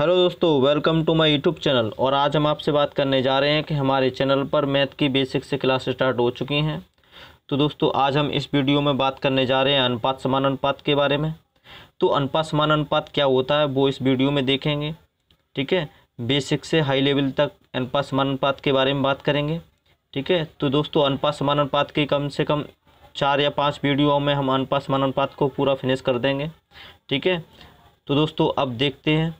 hello दोस्तों welcome to my YouTube channel और आज हम आपसे बात करने जा रहे हैं कि हमारे चैनल पर मैथ की बेसिक से क्लास स्टार्ट हो चुकी हैं तो दोस्तों आज हम इस वीडियो में बात करने जा रहे हैं अनुपात समान अनुपात के बारे में तो अनुपात समान अनुपात क्या होता है वो इस वीडियो में देखेंगे ठीक है बेसिक से हाई लेवल तक अनुपात समान अनुपात के बारे में बात करेंगे ठीक है तो दोस्तों अनुपात समान अनुपात के कम से कम चार या पाँच वीडियो में हम अनुपात समान अनुपात को पूरा फिनिश कर देंगे ठीक है तो दोस्तों अब देखते हैं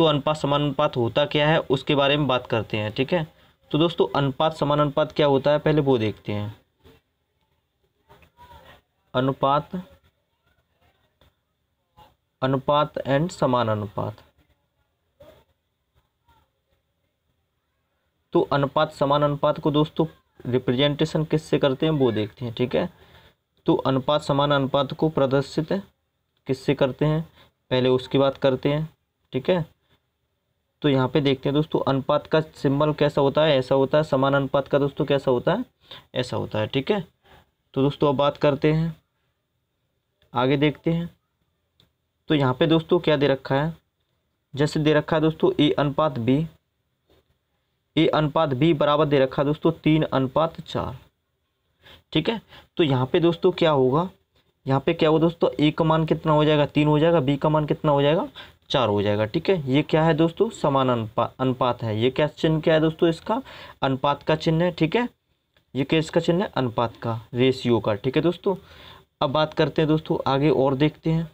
तो अनुपात समान अनुपात होता क्या है उसके बारे में बात करते हैं ठीक है तो दोस्तों अनुपात समान अनुपात क्या होता है पहले वो देखते हैं अनुपात अनुपात एंड समान अनुपात तो अनुपात समान अनुपात को दोस्तों रिप्रेजेंटेशन किससे करते हैं वो देखते हैं ठीक है तो अनुपात समान अनुपात को प्रदर्शित किससे करते हैं पहले उसकी बात करते हैं ठीक है तो यहाँ पे देखते हैं दोस्तों अनुपात का सिंबल कैसा होता है ऐसा होता है समान अनुपात का दोस्तों कैसा होता है ऐसा होता है ठीक है तो दोस्तों अब बात करते हैं आगे देखते हैं तो यहाँ पे दोस्तों क्या दे रखा है जैसे दे रखा है दोस्तों ए अनुपात बी ए अनुपात बी बराबर दे रखा है दोस्तों तीन अनुपात चार ठीक है तो यहाँ पे दोस्तों क्या होगा यहाँ पे क्या होगा दोस्तों ए का मान कितना हो जाएगा तीन हो जाएगा बी का मान कितना हो जाएगा चार हो जाएगा ठीक है ये क्या है दोस्तों समान अनुपात अनुपात है ये क्या चिन्ह क्या है दोस्तों इसका अनुपात का चिन्ह है ठीक है ये क्या इसका चिन्ह है अनुपात का रेशियो का ठीक है दोस्तों अब बात करते हैं दोस्तों आगे और देखते हैं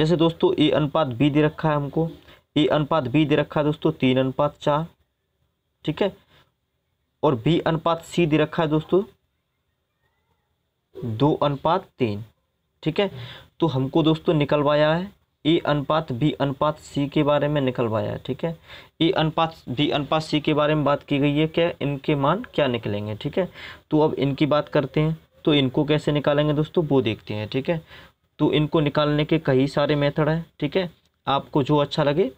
जैसे दोस्तों ए अनुपात बी दे रखा है हमको ए अनुपात बी दे रखा है दोस्तों तीन अनुपात चार ठीक है और बी अनुपात सी दे रखा है दोस्तों दो अनुपात तीन ठीक है तो हमको दोस्तों निकलवाया है ई अनुपात बी अनुपात सी के बारे में निकलवाया है ठीक है ई अनुपात बी अनुपात सी के बारे में बात की गई है क्या इनके मान क्या निकलेंगे ठीक है तो अब इनकी बात करते हैं तो इनको कैसे निकालेंगे दोस्तों वो देखते हैं ठीक है तो इनको निकालने के कई सारे मेथड हैं ठीक है आपको जो अच्छा लगे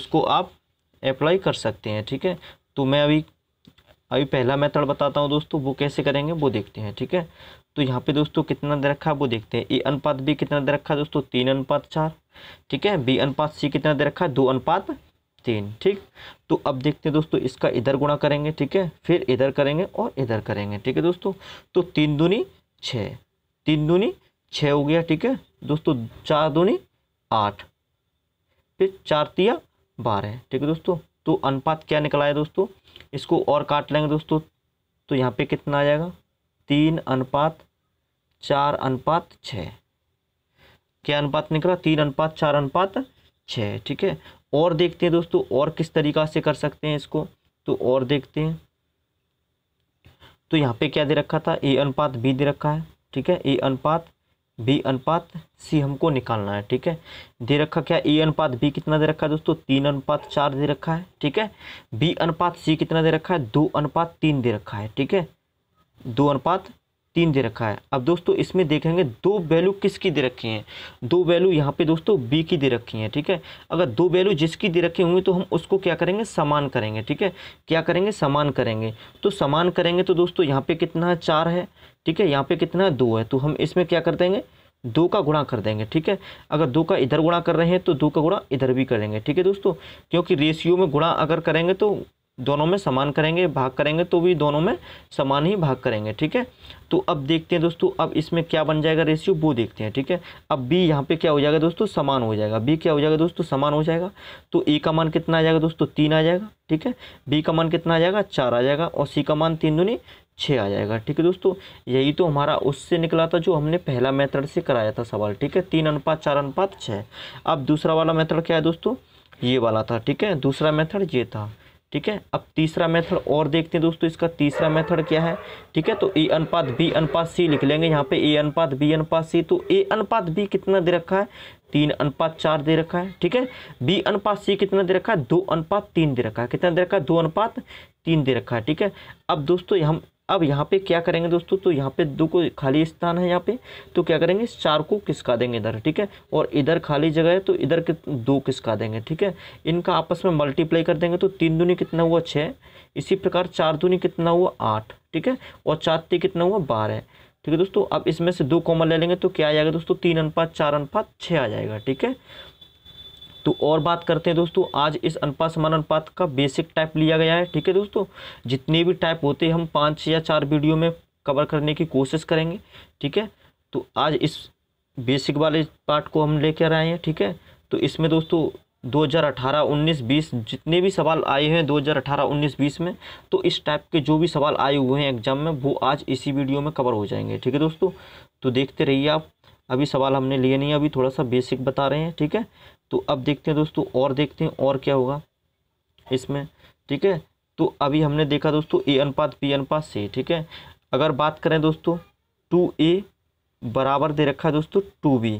उसको आप अप्लाई कर सकते हैं ठीक है तो मैं अभी अभी पहला मेथड बताता हूँ दोस्तों वो कैसे करेंगे वो देखते हैं ठीक है तो यहाँ पे दोस्तों कितना दे रखा है वो देखते हैं ए अनुपात बी कितना दे रखा है दोस्तों तीन अनुपात चार ठीक है बी अनुपात सी कितना दे रखा है दो अनुपात तीन ठीक तो अब देखते हैं दोस्तों इसका इधर गुणा करेंगे ठीक है फिर इधर करेंगे और इधर करेंगे ठीक है दोस्तों तो तीन दूनी छः तीन दूनी छः हो गया ठीक है दोस्तों चार दूनी आठ फिर चार तिया बारह ठीक है दोस्तों तो अनुपात क्या निकला है दोस्तों इसको और काट लेंगे दोस्तों तो यहाँ पे कितना आ जाएगा तीन अनुपात चार अनुपात छ क्या अनुपात निकला तीन अनुपात चार अनुपात छः ठीक है और देखते हैं दोस्तों और किस तरीका से कर सकते हैं इसको तो और देखते हैं तो यहाँ पे क्या दे रखा था ए अनुपात बी दे रखा है ठीक है ए अनुपात बी अनुपात सी हमको निकालना है ठीक है दे रखा क्या ए अनुपात बी कितना दे रखा है दोस्तों तीन अनुपात चार दे रखा है ठीक है बी अनुपात सी कितना दे रखा है दो अनुपात तीन दे रखा है ठीक है दो अनुपात तीन दे रखा है अब दोस्तों इसमें देखेंगे दो वैल्यू किसकी दे रखी हैं दो वैल्यू यहाँ पे दोस्तों बी की दे रखी हैं ठीक है अगर दो वैल्यू जिसकी दे रखी होंगी तो हम उसको क्या करेंगे समान करेंगे ठीक है क्या करेंगे समान करेंगे तो समान करेंगे तो दोस्तों यहाँ पे कितना है चार है ठीक है यहाँ पे कितना है दो है तो हम इसमें क्या कर देंगे दो का गुणा कर देंगे ठीक है अगर दो का इधर गुणा कर रहे हैं तो दो का गुणा इधर भी करेंगे ठीक है दोस्तों क्योंकि रेशियो में गुणा अगर करेंगे तो दोनों में समान करेंगे भाग करेंगे तो भी दोनों में समान ही भाग करेंगे ठीक है तो अब देखते हैं दोस्तों अब इसमें क्या बन जाएगा रेशियो वो देखते हैं ठीक है अब बी यहाँ पे क्या हो जाएगा दोस्तों समान हो जाएगा बी क्या हो जाएगा दोस्तों समान हो जाएगा तो ए का मान कितना आ जाएगा दोस्तों तीन आ जाएगा ठीक है बी का मान कितना आ जाएगा चार आ जाएगा और सी का मान तीन दूनी छः आ जाएगा ठीक है दोस्तों यही तो हमारा उससे निकला था जो हमने पहला मेथड से कराया था सवाल ठीक है तीन अनुपात चार अनुपात छः अब दूसरा वाला मेथड क्या है दोस्तों ये वाला था ठीक है दूसरा मेथड ये था ठीक है अब तीसरा मेथड और देखते हैं दोस्तों इसका तीसरा मेथड क्या है ठीक है तो ए अनुपात बी अनुपात सी लिख लेंगे यहाँ पे ए अनुपात बी अनुपात सी तो ए अनुपात बी कितना दे रखा है तीन अनुपात चार दे रखा है ठीक है बी अनुपात सी कितना दे रखा है दो अनुपात तीन दे रखा है कितना दे रखा है दो अनुपात तीन दे रखा है ठीक है अब दोस्तों हम अब यहाँ पे क्या करेंगे दोस्तों तो यहाँ पे दो को खाली स्थान है यहाँ पे तो क्या करेंगे चार को किसका देंगे इधर ठीक है और इधर खाली जगह है तो इधर के दो किसका देंगे ठीक है इनका आपस में मल्टीप्लाई कर देंगे तो तीन दूनी कितना हुआ छः इसी प्रकार चार दूनी कितना हुआ आठ ठीक है और चार ती कितना हुआ बारह ठीक है दोस्तों अब इसमें से दो कॉमन ले लेंगे तो क्या आ जाएगा दोस्तों तीन अनुपात चार अनुपात छः आ जाएगा ठीक है तो और बात करते हैं दोस्तों आज इस अनुपात समान अनुपात का बेसिक टाइप लिया गया है ठीक है दोस्तों जितने भी टाइप होते हैं हम पाँच या चार वीडियो में कवर करने की कोशिश करेंगे ठीक है तो आज इस बेसिक वाले पार्ट को हम लेकर आए हैं ठीक है तो इसमें दोस्तों 2018, 19, 20 जितने भी सवाल आए हैं 2018, 19, 20 में तो इस टाइप के जो भी सवाल आए हुए हैं एग्जाम में वो आज इसी वीडियो में कवर हो जाएंगे ठीक है दोस्तों तो देखते रहिए आप अभी सवाल हमने लिए नहीं अभी थोड़ा सा बेसिक बता रहे हैं ठीक है तो अब देखते हैं दोस्तों और देखते हैं और क्या होगा इसमें ठीक है तो अभी हमने देखा दोस्तों ए अनुपात बी अनुपात से ठीक है अगर बात करें दोस्तों टू ए बराबर दे रखा है दोस्तों टू बी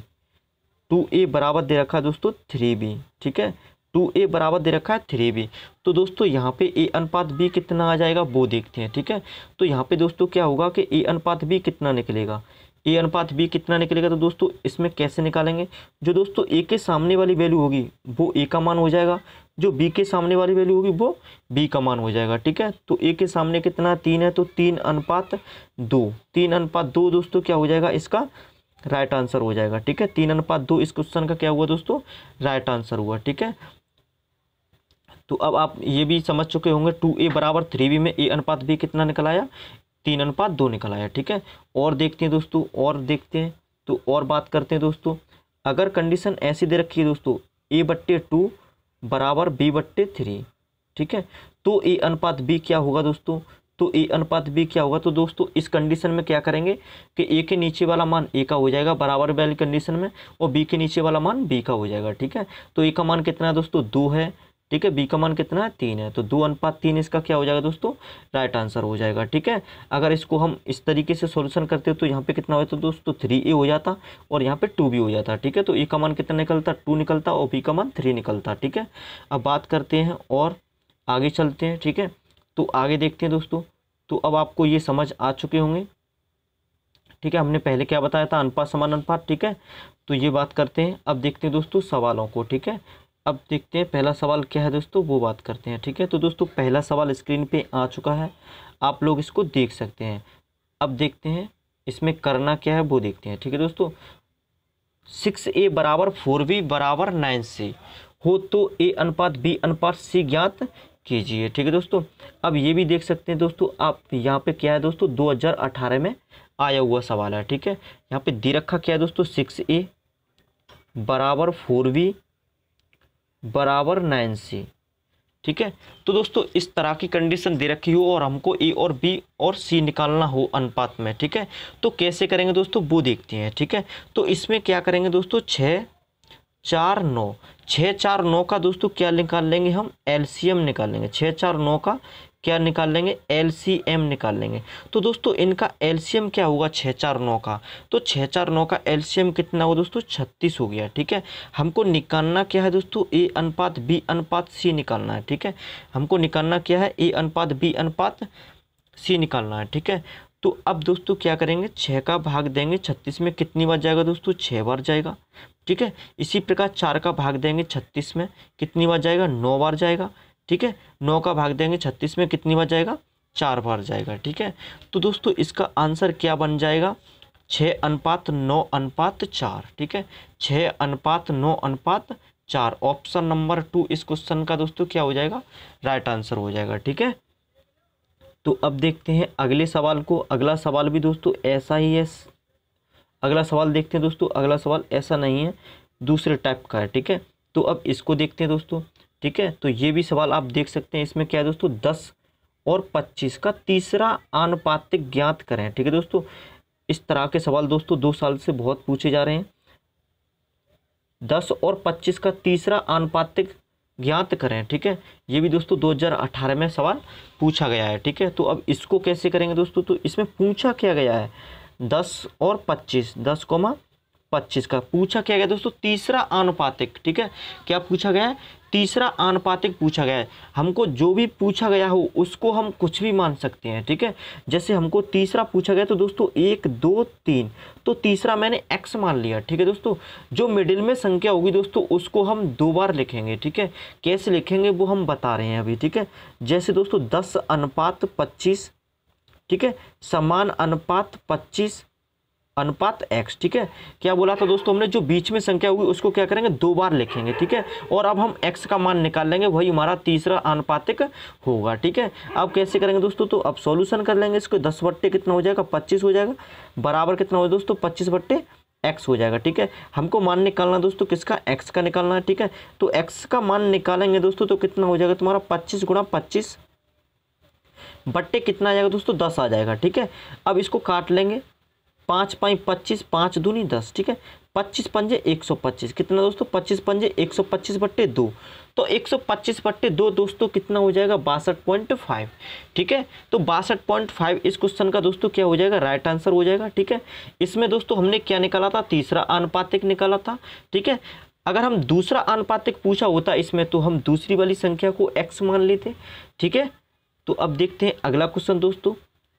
टू ए बराबर दे रखा है दोस्तों थ्री बी ठीक है टू ए बराबर दे रखा है थ्री बी तो दोस्तों यहाँ पे ए अनुपात बी कितना आ जाएगा वो देखते हैं ठीक है तो यहाँ पे दोस्तों क्या होगा कि ए अनुपात बी कितना निकलेगा ए अनुपात बी कितना निकलेगा तो दोस्तों इसमें कैसे निकालेंगे जो दोस्तों ए के सामने वाली वैल्यू होगी वो ए का मान हो जाएगा जो बी के सामने वाली वैल्यू होगी वो बी का मान हो जाएगा ठीक है तो ए के सामने कितना तीन है तो तीन अनुपात दो तीन अनुपात दो दोस्तों क्या हो जाएगा इसका राइट आंसर हो जाएगा ठीक है तीन अनुपात दो इस क्वेश्चन का क्या हुआ दोस्तों राइट आंसर हुआ ठीक है तो अब आप ये भी समझ चुके होंगे टू ए बराबर थ्री बी में ए अनुपात बी कितना निकल आया तीन अनुपात दो निकल आया ठीक है और देखते हैं दोस्तों और देखते हैं तो और बात करते हैं दोस्तों अगर कंडीशन ऐसी दे रखी है दोस्तों ए बट्टे टू बराबर बी बट्टे थ्री ठीक है तो ए अनुपात बी क्या होगा दोस्तों तो ए अनुपात बी क्या होगा तो दोस्तों इस कंडीशन में क्या करेंगे कि ए के नीचे वाला मान ए का हो जाएगा बराबर वाली कंडीशन में और बी के नीचे वाला मान बी का हो जाएगा ठीक है तो ए का मान कितना है दोस्तों दो है ठीक है बी का मान कितना है तीन है तो दो अनुपात तीन इसका क्या हो जाएगा दोस्तों राइट आंसर हो जाएगा ठीक है अगर इसको हम इस तरीके से सॉल्यूशन करते हो तो यहाँ पे कितना हो तो जाता दोस्तों थ्री ए हो जाता और यहाँ पे टू बी हो जाता ठीक है तो ए का मान कितना निकलता टू निकलता और बी का मान थ्री निकलता ठीक है अब बात करते हैं और आगे चलते हैं ठीक है तो आगे देखते हैं दोस्तों तो अब आपको ये समझ आ चुके होंगे ठीक है हमने पहले क्या बताया था अनुपात समान अनुपात ठीक है तो ये बात करते हैं अब देखते हैं दोस्तों सवालों को ठीक है अब देखते हैं पहला सवाल क्या है दोस्तों वो बात करते हैं ठीक है तो दोस्तों पहला सवाल स्क्रीन पे आ चुका है आप लोग इसको देख सकते हैं अब देखते हैं इसमें करना क्या है वो देखते हैं ठीक है दोस्तों सिक्स ए बराबर फोर बी बराबर नाइन सी हो तो ए अनुपात बी अनुपात सी ज्ञात कीजिए ठीक है दोस्तों अब ये भी देख सकते हैं दोस्तों आप यहाँ पे क्या है दोस्तों दो में आया हुआ सवाल है ठीक है यहाँ पर दे रखा क्या है दोस्तों सिक्स ए बराबर फोर बी बराबर नाइन सी ठीक है तो दोस्तों इस तरह की कंडीशन दे रखी हो और हमको ए और बी और सी निकालना हो अनुपात में ठीक है तो कैसे करेंगे दोस्तों वो देखते हैं ठीक है तो इसमें क्या करेंगे दोस्तों छः चार नौ छः चार नौ का दोस्तों क्या निकाल लेंगे हम एलसीएम निकाल लेंगे छः चार नौ का क्या निकाल लेंगे एल निकाल लेंगे तो दोस्तों इनका एल क्या होगा छः चार नौ का तो छः चार नौ का एल कितना होगा दोस्तों छत्तीस हो गया ठीक है हमको निकालना क्या है दोस्तों ए अनुपात बी अनुपात सी निकालना है ठीक है हमको निकालना क्या है ए अनुपात बी अनुपात सी निकालना है ठीक है तो अब दोस्तों क्या करेंगे छः का भाग देंगे छत्तीस में कितनी बार जाएगा दोस्तों छः बार जाएगा ठीक है इसी प्रकार चार का भाग देंगे छत्तीस में कितनी बार जाएगा नौ बार जाएगा ठीक है नौ का भाग देंगे छत्तीस में कितनी बार जाएगा चार बार जाएगा ठीक है तो दोस्तों इसका आंसर क्या बन जाएगा छः अनुपात नौ अनुपात चार ठीक है छः अनुपात नौ अनुपात चार ऑप्शन नंबर टू इस क्वेश्चन का दोस्तों क्या हो जाएगा राइट आंसर हो जाएगा ठीक है तो अब देखते हैं अगले सवाल को अगला सवाल भी दोस्तों ऐसा ही है अगला सवाल देखते हैं दोस्तों अगला सवाल ऐसा नहीं है दूसरे टाइप का है ठीक है तो अब इसको देखते हैं दोस्तों ठीक है तो ये भी सवाल आप देख सकते हैं इसमें क्या है दोस्तों दस और पच्चीस का तीसरा आनुपातिक ज्ञात करें ठीक है दोस्तों इस तरह के सवाल दोस्तों दो साल से बहुत पूछे जा रहे हैं दस और पच्चीस का तीसरा आनुपातिक ज्ञात करें ठीक है ये भी दोस्तों 2018 में सवाल पूछा गया है ठीक है तो अब इसको कैसे करेंगे दोस्तों तो इसमें पूछा क्या गया है दस और पच्चीस दस कोमा पच्चीस का पूछा क्या गया दोस्तों तीसरा आनुपातिक ठीक है क्या पूछा गया है तीसरा आनुपातिक पूछा गया है हमको जो भी पूछा गया हो उसको हम कुछ भी मान सकते हैं ठीक है जैसे हमको तीसरा पूछा गया तो दोस्तों एक दो तीन तो तीसरा मैंने एक्स मान लिया ठीक है दोस्तों जो मिडिल में संख्या होगी दोस्तों उसको हम दो बार लिखेंगे ठीक है कैसे लिखेंगे वो हम बता रहे हैं अभी ठीक है जैसे दोस्तों दस अनुपात पच्चीस ठीक है समान अनुपात पच्चीस अनुपात x ठीक है क्या बोला था दोस्तों हमने जो बीच में संख्या होगी उसको क्या करेंगे दो बार लिखेंगे ठीक है और अब हम x का मान निकाल लेंगे वही हमारा तीसरा अनुपातिक होगा ठीक है अब कैसे करेंगे दोस्तों तो अब सॉल्यूशन कर लेंगे इसको दस बट्टे कितना हो जाएगा पच्चीस हो जाएगा बराबर कितना हो दोस्तों पच्चीस बट्टे एक्स हो जाएगा ठीक है हमको मान निकालना दोस्तों किसका एक्स का निकालना है ठीक है तो एक्स का मान निकालेंगे दोस्तों तो कितना हो जाएगा तुम्हारा पच्चीस गुणा पच्चीस बट्टे कितना आ जाएगा दोस्तों दस आ जाएगा ठीक है अब इसको काट लेंगे पाँच पाई पच्चीस पाँच दूनी दस ठीक है पच्चीस पंजे एक सौ पच्चीस कितना दोस्तों पच्चीस पंजे एक सौ पच्चीस बट्टे दो तो एक सौ पच्चीस बट्टे दो दोस्तों कितना हो जाएगा बासठ पॉइंट फाइव ठीक है तो बासठ पॉइंट फाइव इस क्वेश्चन का दोस्तों क्या हो जाएगा राइट आंसर हो जाएगा ठीक है इसमें दोस्तों हमने क्या निकाला था तीसरा आनुपातिक निकाला था ठीक है अगर हम दूसरा आनुपातिक पूछा होता इसमें तो हम दूसरी वाली संख्या को एक्स मान लेते ठीक है तो अब देखते हैं अगला क्वेश्चन दोस्तों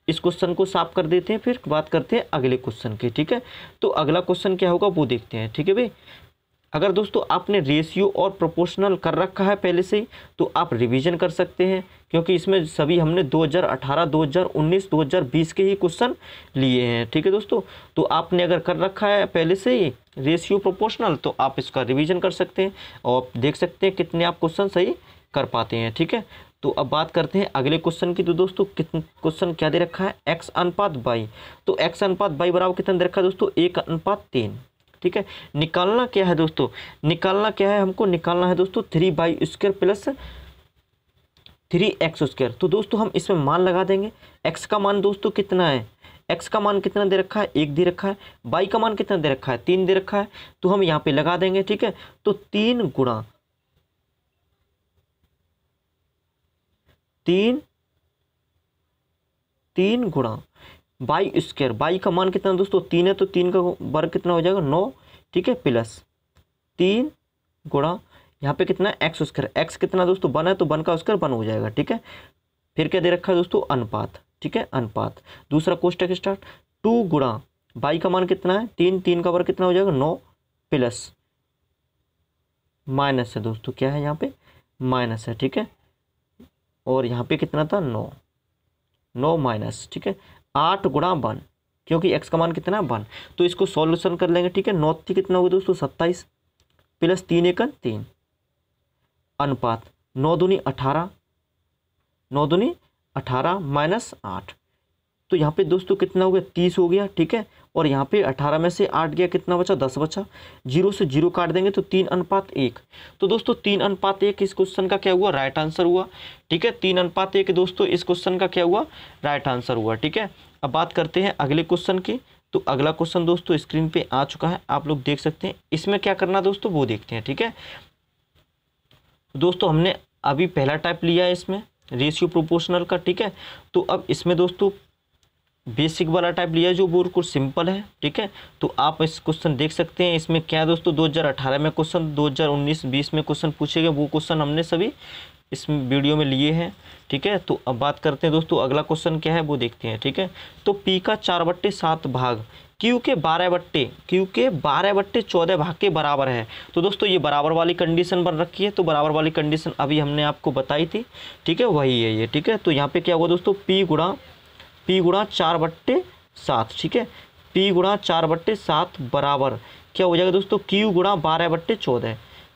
इस क्वेश्चन को साफ कर देते हैं फिर बात करते हैं अगले क्वेश्चन की ठीक है तो अगला क्वेश्चन क्या होगा वो देखते हैं ठीक है भाई अगर दोस्तों आपने रेशियो और प्रोपोर्शनल कर रखा है पहले से ही तो आप रिवीजन कर सकते हैं क्योंकि इसमें सभी हमने 2018, 2019, 2020 के ही क्वेश्चन लिए हैं ठीक है दोस्तों तो आपने अगर कर रखा है पहले से ही रेशियो प्रोपोर्शनल तो आप इसका रिवीजन कर सकते हैं और देख सकते हैं कितने आप क्वेश्चन सही कर पाते हैं ठीक है तो अब बात करते हैं अगले क्वेश्चन की तो दोस्तों क्वेश्चन क्या दे रखा है एक्स अनुपात बाई तो एक्स अनुपात बाई बराबर कितना दे रखा है दोस्तों एक अनुपात तीन ठीक है निकालना क्या है दोस्तों निकालना क्या है हमको निकालना है दोस्तों three y square plus three x square तो दोस्तों हम इसमें मान लगा देंगे एक्स का मान दोस्तों कितना है एक्स का मान कितना दे रखा है एक दे रखा है बाई का मान कितना दे रखा है तीन दे रखा है तो हम यहाँ पे लगा देंगे ठीक है तो तीन गुणा तीन तीन गुणा बाई स्क्वेयर बाई का मान कितना दोस्तों तीन है तो तीन का वर्ग कितना हो जाएगा नौ ठीक है प्लस तीन गुणा यहाँ पे कितना एक्स स्क्वायर एक्स कितना दोस्तों बन है तो बन का स्क्वायर बन हो जाएगा ठीक है फिर क्या दे रखा है दोस्तों अनुपात ठीक है अनुपात दूसरा कोष्टक स्टार्ट टू गुणा बाई का मान कितना है तीन तीन का वर्ग कितना हो जाएगा नौ प्लस माइनस है दोस्तों क्या है यहाँ पे माइनस है ठीक है और यहाँ पे कितना था नौ नौ माइनस ठीक है आठ गुणा वन क्योंकि एक्स का मान कितना है वन तो इसको सॉल्यूशन कर लेंगे ठीक है नौ थी कितना होगा दोस्तों सत्ताईस प्लस तीन एकन तीन अनुपात नौ दूनी अठारह नौ दूनी अठारह माइनस आठ तो यहाँ पे दोस्तों कितना हो गया तीस हो गया ठीक है और यहाँ पे अठारह में से आठ गया कितना बचा दस बचा जीरो से जीरो काट देंगे तो तीन अनुपात एक तो दोस्तों तीन अनुपात एक इस क्वेश्चन का क्या हुआ राइट आंसर हुआ ठीक है तीन अनुपात एक दोस्तों इस क्वेश्चन का क्या हुआ राइट आंसर हुआ ठीक है अब बात करते हैं अगले क्वेश्चन की तो अगला क्वेश्चन दोस्तों स्क्रीन पर आ चुका है आप लोग देख सकते हैं इसमें क्या करना दोस्तों वो देखते हैं ठीक है दोस्तों हमने अभी पहला टाइप लिया है इसमें रेशियो प्रोपोर्शनल का ठीक है तो अब इसमें दोस्तों बेसिक वाला टाइप लिया जो बिल्कुल सिंपल है ठीक है तो आप इस क्वेश्चन देख सकते हैं इसमें क्या है दोस्तों 2018 में क्वेश्चन 2019 20 में क्वेश्चन पूछे गए वो क्वेश्चन हमने सभी इस वीडियो में लिए हैं ठीक है तो अब बात करते हैं दोस्तों अगला क्वेश्चन क्या है वो देखते हैं ठीक है तो पी का चार बट्टे सात भाग क्यू के बारह बट्टे क्यू के बारह बट्टे चौदह भाग के बराबर है तो दोस्तों ये बराबर वाली कंडीशन बन रखी है तो बराबर वाली कंडीशन अभी हमने आपको बताई थी ठीक है वही है ये ठीक है तो यहाँ पे क्या हुआ दोस्तों पी गुणा पी गुणा चार बट्टे सात ठीक है पी गुणा चार बट्टे सात बराबर क्या हो जाएगा दोस्तों क्यू गुणा बारह बट्टे चौदह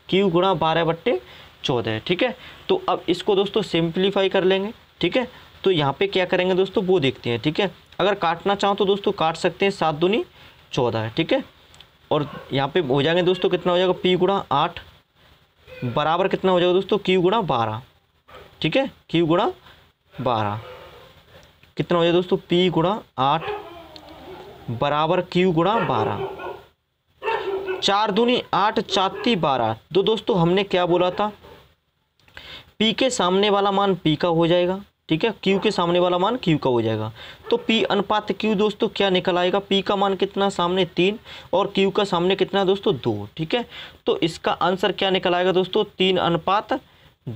क्यू गुणा बारह बट्टे चौदह ठीक है तो अब इसको दोस्तों सिंप्लीफाई कर लेंगे ठीक है तो यहाँ पे क्या करेंगे दोस्तों वो देखते हैं ठीक है अगर काटना चाहो तो दोस्तों काट सकते हैं सात दूनी चौदह ठीक है और यहाँ पे हो जाएंगे दोस्तों कितना हो जाएगा पी गुणा आठ बराबर कितना हो जाएगा दोस्तों क्यू गुणा बारह ठीक है क्यू गुणा बारह कितना हो जाए दोस्तों पी गुणा आठ बराबर क्यू गुणा बारह चार दूनी आठ चाती बारह तो दोस्तों हमने क्या बोला था पी के सामने वाला मान पी का हो जाएगा ठीक है क्यू के सामने वाला मान क्यू का हो जाएगा तो पी अनुपात क्यू दोस्तों क्या निकल आएगा पी का मान कितना सामने तीन और क्यू का सामने कितना दोस्तों दो ठीक है तो इसका आंसर क्या निकल आएगा दोस्तों तीन अनुपात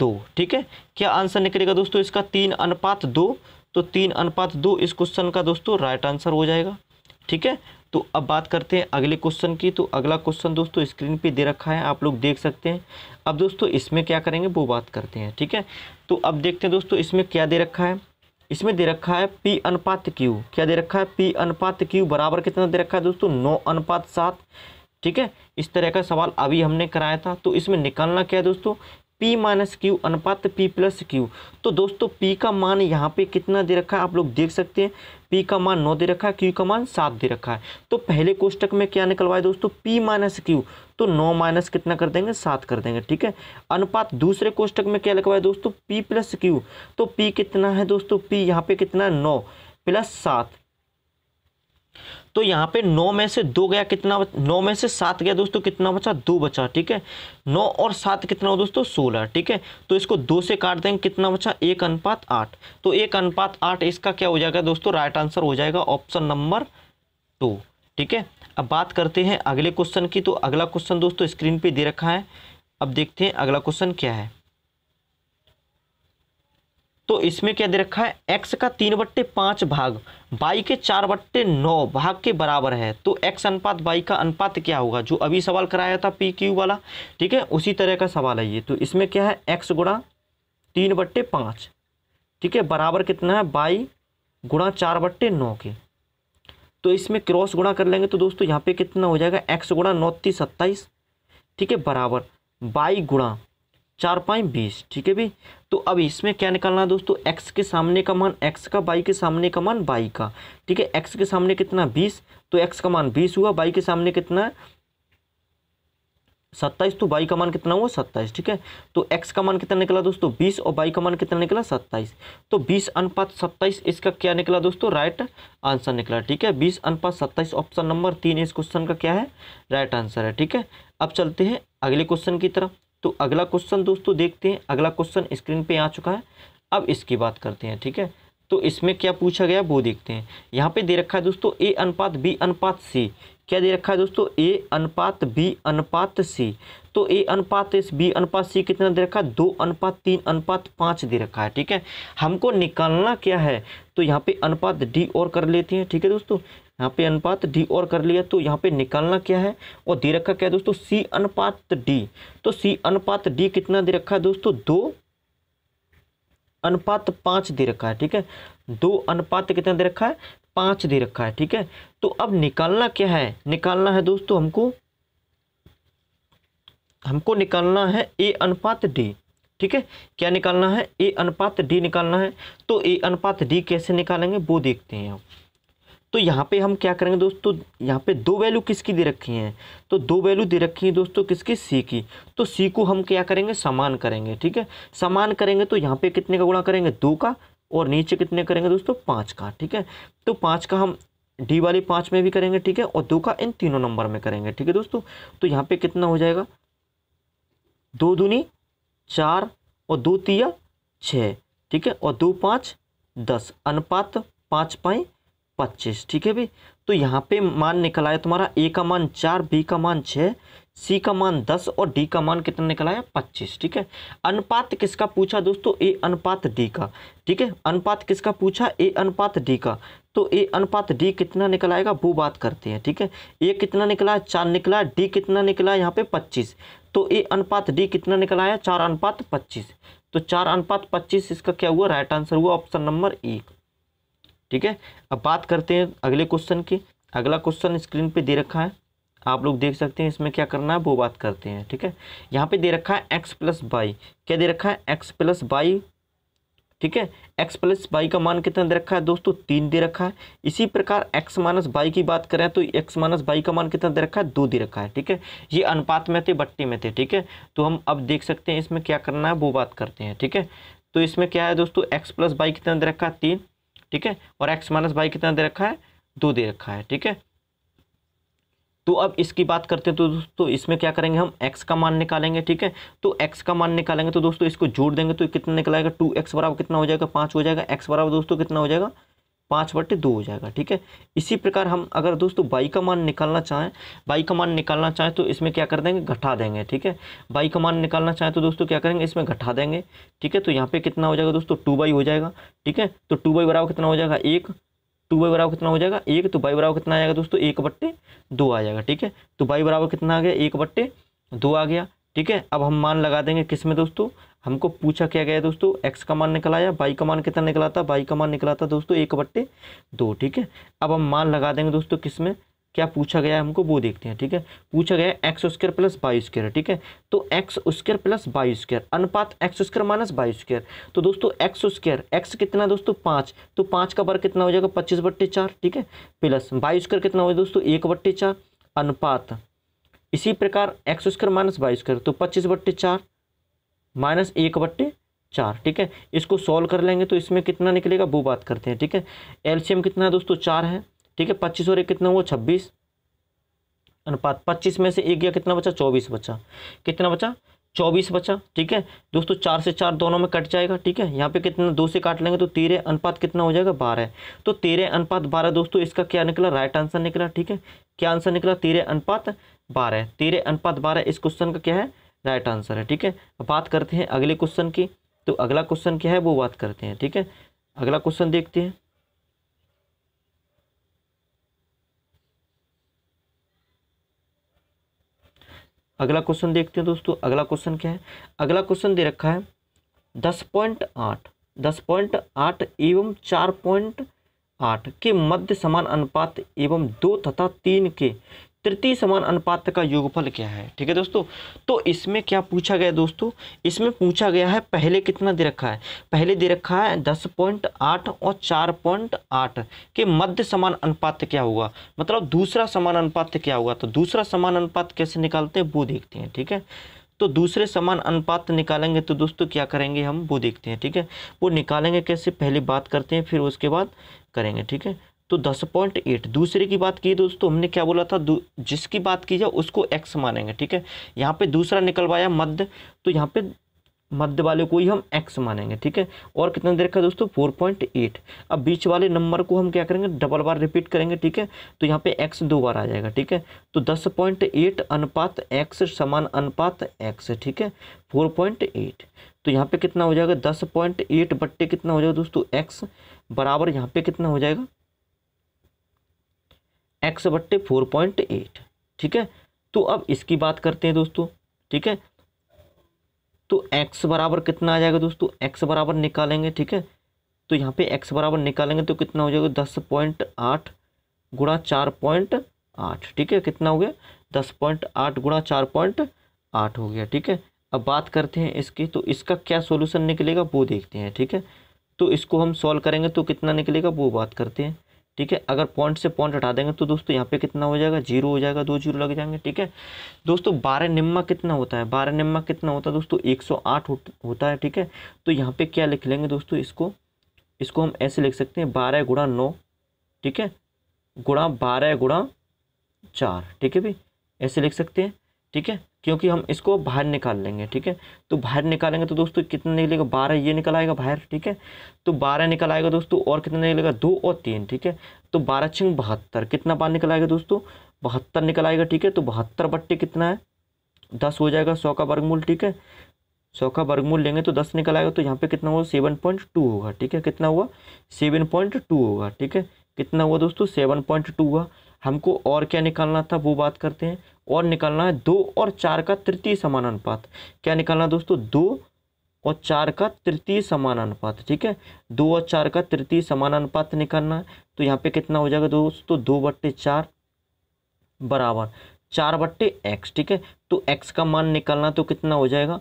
दो ठीक है क्या आंसर निकलेगा दोस्तों इसका तीन अनुपात दो तो तीन अनुपात दो इस क्वेश्चन का दोस्तों राइट आंसर हो जाएगा ठीक है तो अब बात करते हैं अगले क्वेश्चन की तो अगला क्वेश्चन दोस्तों स्क्रीन पे दे रखा है आप लोग देख सकते हैं अब दोस्तों इसमें क्या करेंगे वो बात करते हैं ठीक है तो अब देखते हैं दोस्तों इसमें क्या दे रखा है इसमें दे रखा है पी अनुपात क्यू क्या दे रखा है पी अनुपात क्यू बराबर कितना दे रखा है दोस्तों नौ अनुपात सात ठीक है इस तरह का सवाल अभी हमने कराया था तो इसमें निकालना क्या है दोस्तों पी माइनस क्यू अनुपात पी प्लस क्यू तो दोस्तों पी का मान यहाँ पे कितना दे रखा है आप लोग देख सकते हैं पी का मान नौ दे रखा है क्यू का मान सात दे रखा है तो पहले कोष्टक में क्या निकलवाए दोस्तों पी माइनस क्यू तो नौ माइनस कितना कर देंगे सात कर देंगे ठीक है अनुपात दूसरे कोष्टक में क्या लिखवाए दोस्तों पी प्लस क्यू तो पी कितना है दोस्तों पी यहाँ पे कितना है नौ प्लस सात तो यहाँ पे नौ में से दो गया कितना नौ में से सात गया दोस्तों कितना बचा दो बचा ठीक है नौ और सात कितना हो दोस्तों सोलह ठीक है तो इसको दो से काट देंगे कितना बचा एक अनुपात आठ तो एक अनुपात आठ इसका क्या हो जाएगा दोस्तों राइट आंसर हो जाएगा ऑप्शन नंबर टू ठीक है अब बात करते हैं अगले क्वेश्चन की तो अगला क्वेश्चन दोस्तों स्क्रीन पर दे रखा है अब देखते हैं अगला क्वेश्चन क्या है तो इसमें क्या दे रखा है एक्स का तीन बट्टे पाँच भाग बाई के चार बट्टे नौ भाग के बराबर है तो एक्स अनुपात बाई का अनुपात क्या होगा जो अभी सवाल कराया था पी क्यू वाला ठीक है उसी तरह का सवाल है ये तो इसमें क्या है एक्स गुणा तीन बट्टे पाँच ठीक है बराबर कितना है बाई गुणा चार बट्टे नौ के तो इसमें क्रॉस गुणा कर लेंगे तो दोस्तों यहाँ पे कितना हो जाएगा एक्स गुणा नौ तीस सत्ताईस ठीक है बराबर बाई गुणा चार पाँच बीस ठीक है भाई तो अब इसमें क्या निकालना है दोस्तों एक्स के सामने का मान एक्स का बाई के सामने का मान बाई का ठीक है एक्स के सामने कितना बीस तो एक्स का मान बीस हुआ बाई के सामने कितना सत्ताईस तो बाई का मान कितना हुआ सत्ताईस ठीक है तो एक्स का मान कितना निकला दोस्तों बीस और बाई का मान कितना निकला सत्ताईस तो बीस अनुपात सत्ताईस इसका क्या निकला दोस्तों राइट आंसर निकला ठीक है बीस अनुपात सत्ताईस ऑप्शन नंबर तीन इस क्वेश्चन का क्या है राइट आंसर है ठीक है अब चलते हैं अगले क्वेश्चन की तरफ तो अगला क्वेश्चन दोस्तों देखते हैं अगला क्वेश्चन स्क्रीन पे आ चुका है अब इसकी बात करते हैं ठीक है तो इसमें क्या पूछा गया वो देखते हैं यहाँ पे दे रखा है दोस्तों ए अनुपात बी अनुपात सी क्या दे रखा है दोस्तों ए अनुपात बी अनुपात सी तो ए अनुपात इस बी अनुपात सी कितना दे रखा है दो अनुपात तीन अनुपात पाँच दे रखा है ठीक है हमको निकालना क्या है तो यहाँ पे अनुपात डी और कर लेते हैं ठीक है दोस्तों यहाँ पे अनुपात डी और कर लिया तो यहाँ पे निकालना क्या है और दे रखा क्या है दोस्तों सी अनुपात डी तो सी अनुपात डी कितना दे रखा है दोस्तों दो अनुपात पाँच दे रखा है ठीक है दो अनुपात कितना दे रखा है पाँच दे रखा है ठीक है तो अब निकालना क्या है निकालना है दोस्तों हमको हमको निकालना है ए अनुपात डी ठीक है क्या निकालना है ए अनुपात डी निकालना है तो ए अनुपात डी कैसे निकालेंगे वो देखते हैं हम तो यहाँ पे हम क्या करेंगे दोस्तों यहाँ पे दो वैल्यू किसकी दे रखी हैं तो दो वैल्यू दे रखी है दोस्तों किसकी सी की तो सी को हम क्या करेंगे समान करेंगे ठीक है समान करेंगे तो यहाँ पे कितने का गुणा करेंगे दो का और नीचे कितने करेंगे दोस्तों पाँच का ठीक है तो पाँच का हम डी वाली पाँच में भी करेंगे ठीक है और दो का इन तीनों नंबर में करेंगे ठीक है दोस्तों तो यहाँ पे कितना हो जाएगा दो दूनी चार और दो तिया छः ठीक है और दो पाँच दस अनुपात पाँच पाई पच्चीस ठीक है भाई तो यहाँ पे मान निकल आया तुम्हारा ए का मान चार बी का मान छः सी का मान दस और डी का मान कितना निकला है पच्चीस ठीक है अनुपात किसका पूछा दोस्तों ए अनुपात डी का ठीक है अनुपात किसका पूछा ए अनुपात डी का तो ए अनुपात डी कितना निकल आएगा वो बात करते हैं ठीक है ए कितना निकला है चार निकला डी कितना निकला है यहाँ पे पच्चीस तो ए अनुपात डी कितना निकलाया चार अनुपात पच्चीस तो चार अनुपात पच्चीस इसका क्या हुआ राइट आंसर हुआ ऑप्शन नंबर एक ठीक है अब बात करते हैं अगले क्वेश्चन की अगला क्वेश्चन स्क्रीन पे दे रखा है आप लोग देख सकते हैं इसमें क्या करना है वो बात करते हैं ठीक है यहाँ पे दे रखा है एक्स प्लस बाई क्या दे रखा है एक्स प्लस बाई ठीक है एक्स प्लस बाई का मान कितना दे रखा है दोस्तों तीन दे रखा है इसी प्रकार एक्स माइनस बाई की बात करें तो एक्स माइनस बाई का मान कितना दे रखा है दो दे रखा है ठीक है ये अनुपात में थे बट्टी में थे ठीक है तो हम अब देख सकते हैं इसमें क्या करना है वो बात करते हैं ठीक है तो इसमें क्या है दोस्तों एक्स प्लस बाई कितना दे रखा है तीन ठीक है और एक्स माइनस बाई कितना दे रखा है दो दे रखा है ठीक है तो अब इसकी बात करते हैं तो दोस्तों इसमें क्या करेंगे हम x का मान निकालेंगे ठीक है तो x का मान निकालेंगे तो दोस्तों इसको जोड़ देंगे तो कितना निकल आएगा टू एक्स बराबर कितना हो जाएगा पाँच हो जाएगा x बराबर दोस्तों कितना हो जाएगा पाँच बटे दो हो जाएगा ठीक है इसी प्रकार हम अगर दोस्तों बाई का मान निकालना चाहें बाई का मान निकालना चाहें तो इसमें क्या कर देंगे घटा देंगे ठीक है बाई का मान निकालना चाहें तो दोस्तों क्या करेंगे इसमें घटा देंगे ठीक है तो यहाँ पे कितना हो जाएगा दोस्तों टू बाई हो जाएगा ठीक है तो टू बाई बराबर कितना हो जाएगा एक टू बाई बराबर कितना हो जाएगा एक तो बाई बराबर कितना आएगा दोस्तों एक बट्टे दो आ जाएगा ठीक है तो बाई बराबर कितना आ गया एक बट्टे दो आ गया ठीक है अब हम मान लगा देंगे किस में दोस्तों हमको पूछा क्या गया दोस्तों एक्स का मान निकल आया बाई का मान कितना निकला था बाई का मान निकला था दोस्तों एक बट्टे दो ठीक है अब हम मान लगा देंगे दोस्तों किस में क्या पूछा गया है हमको वो देखते हैं ठीक है पूछा गया है x square plus y square ठीक है तो x square plus y square अनुपात x square minus y square तो दोस्तों एक्स स्क्र एक्स कितना दोस्तों पाँच तो पाँच का वर्ग कितना हो जाएगा पच्चीस बट्टे चार ठीक है प्लस बाई स्क्र कितना हो दोस्तों एक बट्टे चार अनुपात इसी प्रकार x square minus y square तो पच्चीस बट्टे चार माइनस एक बट्टे चार ठीक है इसको सॉल्व कर लेंगे तो इसमें कितना निकलेगा वो बात करते हैं ठीक है एलसीएम कितना है दोस्तों चार है ठीक है पच्चीस और एक कितना हुआ छब्बीस अनुपात पच्चीस में से एक गया कितना बचा चौबीस बचा कितना बचा चौबीस बचा ठीक है दोस्तों चार से चार दोनों में कट जाएगा ठीक है यहाँ पे कितना दो से काट लेंगे तो तेरह अनुपात कितना हो जाएगा बारह तो तेरह अनुपात बारह दोस्तों इसका क्या निकला राइट आंसर निकला ठीक है क्या आंसर निकला तेरह अनुपात बारह तेरह अनुपात बारह इस क्वेश्चन का क्या है राइट आंसर है ठीक है बात करते हैं अगले क्वेश्चन की तो अगला क्वेश्चन क्या है वो बात करते हैं ठीक है अगला क्वेश्चन देखते हैं अगला क्वेश्चन देखते हैं दोस्तों अगला क्वेश्चन क्या है अगला क्वेश्चन दे रखा है दस पॉइंट आठ दस पॉइंट आठ एवं चार पॉइंट आठ के मध्य समान अनुपात एवं दो तथा तीन के तृतीय समान अनुपात का योगफल क्या है ठीक है दोस्तों तो इसमें क्या पूछा गया दोस्तों इसमें पूछा गया है पहले कितना दे रखा है पहले दे रखा है दस पॉइंट आठ और चार पॉइंट आठ के मध्य समान अनुपात क्या होगा मतलब दूसरा समान अनुपात क्या होगा तो दूसरा समान अनुपात कैसे निकालते हैं वो देखते हैं ठीक है तो दूसरे समान अनुपात निकालेंगे तो दोस्तों क्या करेंगे हम वो देखते हैं ठीक है वो निकालेंगे कैसे पहले बात करते हैं फिर उसके बाद करेंगे ठीक है तो दस पॉइंट एट दूसरे की बात की दोस्तों हमने क्या बोला था जिसकी बात की जाए उसको एक्स मानेंगे ठीक है यहाँ पे दूसरा निकलवाया मध्य तो यहाँ पे मध्य वाले को ही हम एक्स मानेंगे ठीक है और कितना देर का दोस्तों फोर पॉइंट एट अब बीच वाले नंबर को हम क्या करेंगे डबल बार रिपीट करेंगे ठीक है तो यहाँ पे एक्स दो बार आ जाएगा ठीक है तो दस पॉइंट एट अनुपात एक्स समान अनुपात एक्स ठीक है फोर पॉइंट एट तो यहाँ पे कितना हो जाएगा दस पॉइंट एट बट्टे कितना हो जाएगा दोस्तों एक्स बराबर यहाँ पे कितना हो जाएगा एक्स बट्टे फोर पॉइंट एट ठीक है तो अब इसकी बात करते हैं दोस्तों ठीक है तो एक्स बराबर कितना आ जाएगा दोस्तों एक्स बराबर निकालेंगे ठीक है तो यहाँ पे एक्स बराबर निकालेंगे तो कितना हो जाएगा दस पॉइंट आठ गुणा चार पॉइंट आठ ठीक है कितना हो गया दस पॉइंट आठ गुणा चार पॉइंट आठ हो गया ठीक है अब बात करते हैं इसकी तो इसका क्या सोल्यूशन निकलेगा वो देखते हैं ठीक है तो इसको हम सॉल्व करेंगे तो कितना निकलेगा वो बात करते हैं ठीक है अगर पॉइंट से पॉइंट हटा देंगे तो दोस्तों यहाँ पे कितना हो जाएगा जीरो हो जाएगा दो जीरो लग जाएंगे ठीक है दोस्तों बारह निम्मा कितना होता है बारह निम्मा कितना होता है दोस्तों एक सौ आठ होता है ठीक है तो यहाँ पर क्या लिख लेंगे दोस्तों इसको इसको हम ऐसे लिख सकते हैं बारह गुणा नौ ठीक है गुणा बारह गुणा चार ठीक है भाई ऐसे लिख सकते हैं ठीक है क्योंकि हम इसको बाहर निकाल लेंगे ठीक है तो बाहर निकालेंगे तो दोस्तों कितना निकलेगा बारह ये निकल आएगा बाहर ठीक है तो बारह निकल आएगा दोस्तों और कितना निकलेगा दो और तीन ठीक है तो बारह छिंग बहत्तर कितना बार निकल आएगा दोस्तों बहत्तर निकल आएगा ठीक है तो बहत्तर बट्टे कितना है दस हो जाएगा सौ का वर्गमूल ठीक है सौ का वर्गमूल लेंगे तो दस निकल आएगा तो यहाँ पे कितना हुआ सेवन पॉइंट टू होगा ठीक है कितना हुआ सेवन पॉइंट टू होगा ठीक है कितना हुआ दोस्तों सेवन पॉइंट टू हुआ हमको और क्या निकालना था वो बात करते हैं और निकालना है दो और चार का तृतीय समान अनुपात क्या निकालना दोस्तों दो और चार का तृतीय समान अनुपात ठीक है दो और चार का तृतीय समान अनुपात निकालना है तो यहाँ पे कितना हो जाएगा दोस्तों दो बट्टे चार बराबर चार बट्टे एक्स ठीक है तो एक्स का मान निकालना तो कितना हो जाएगा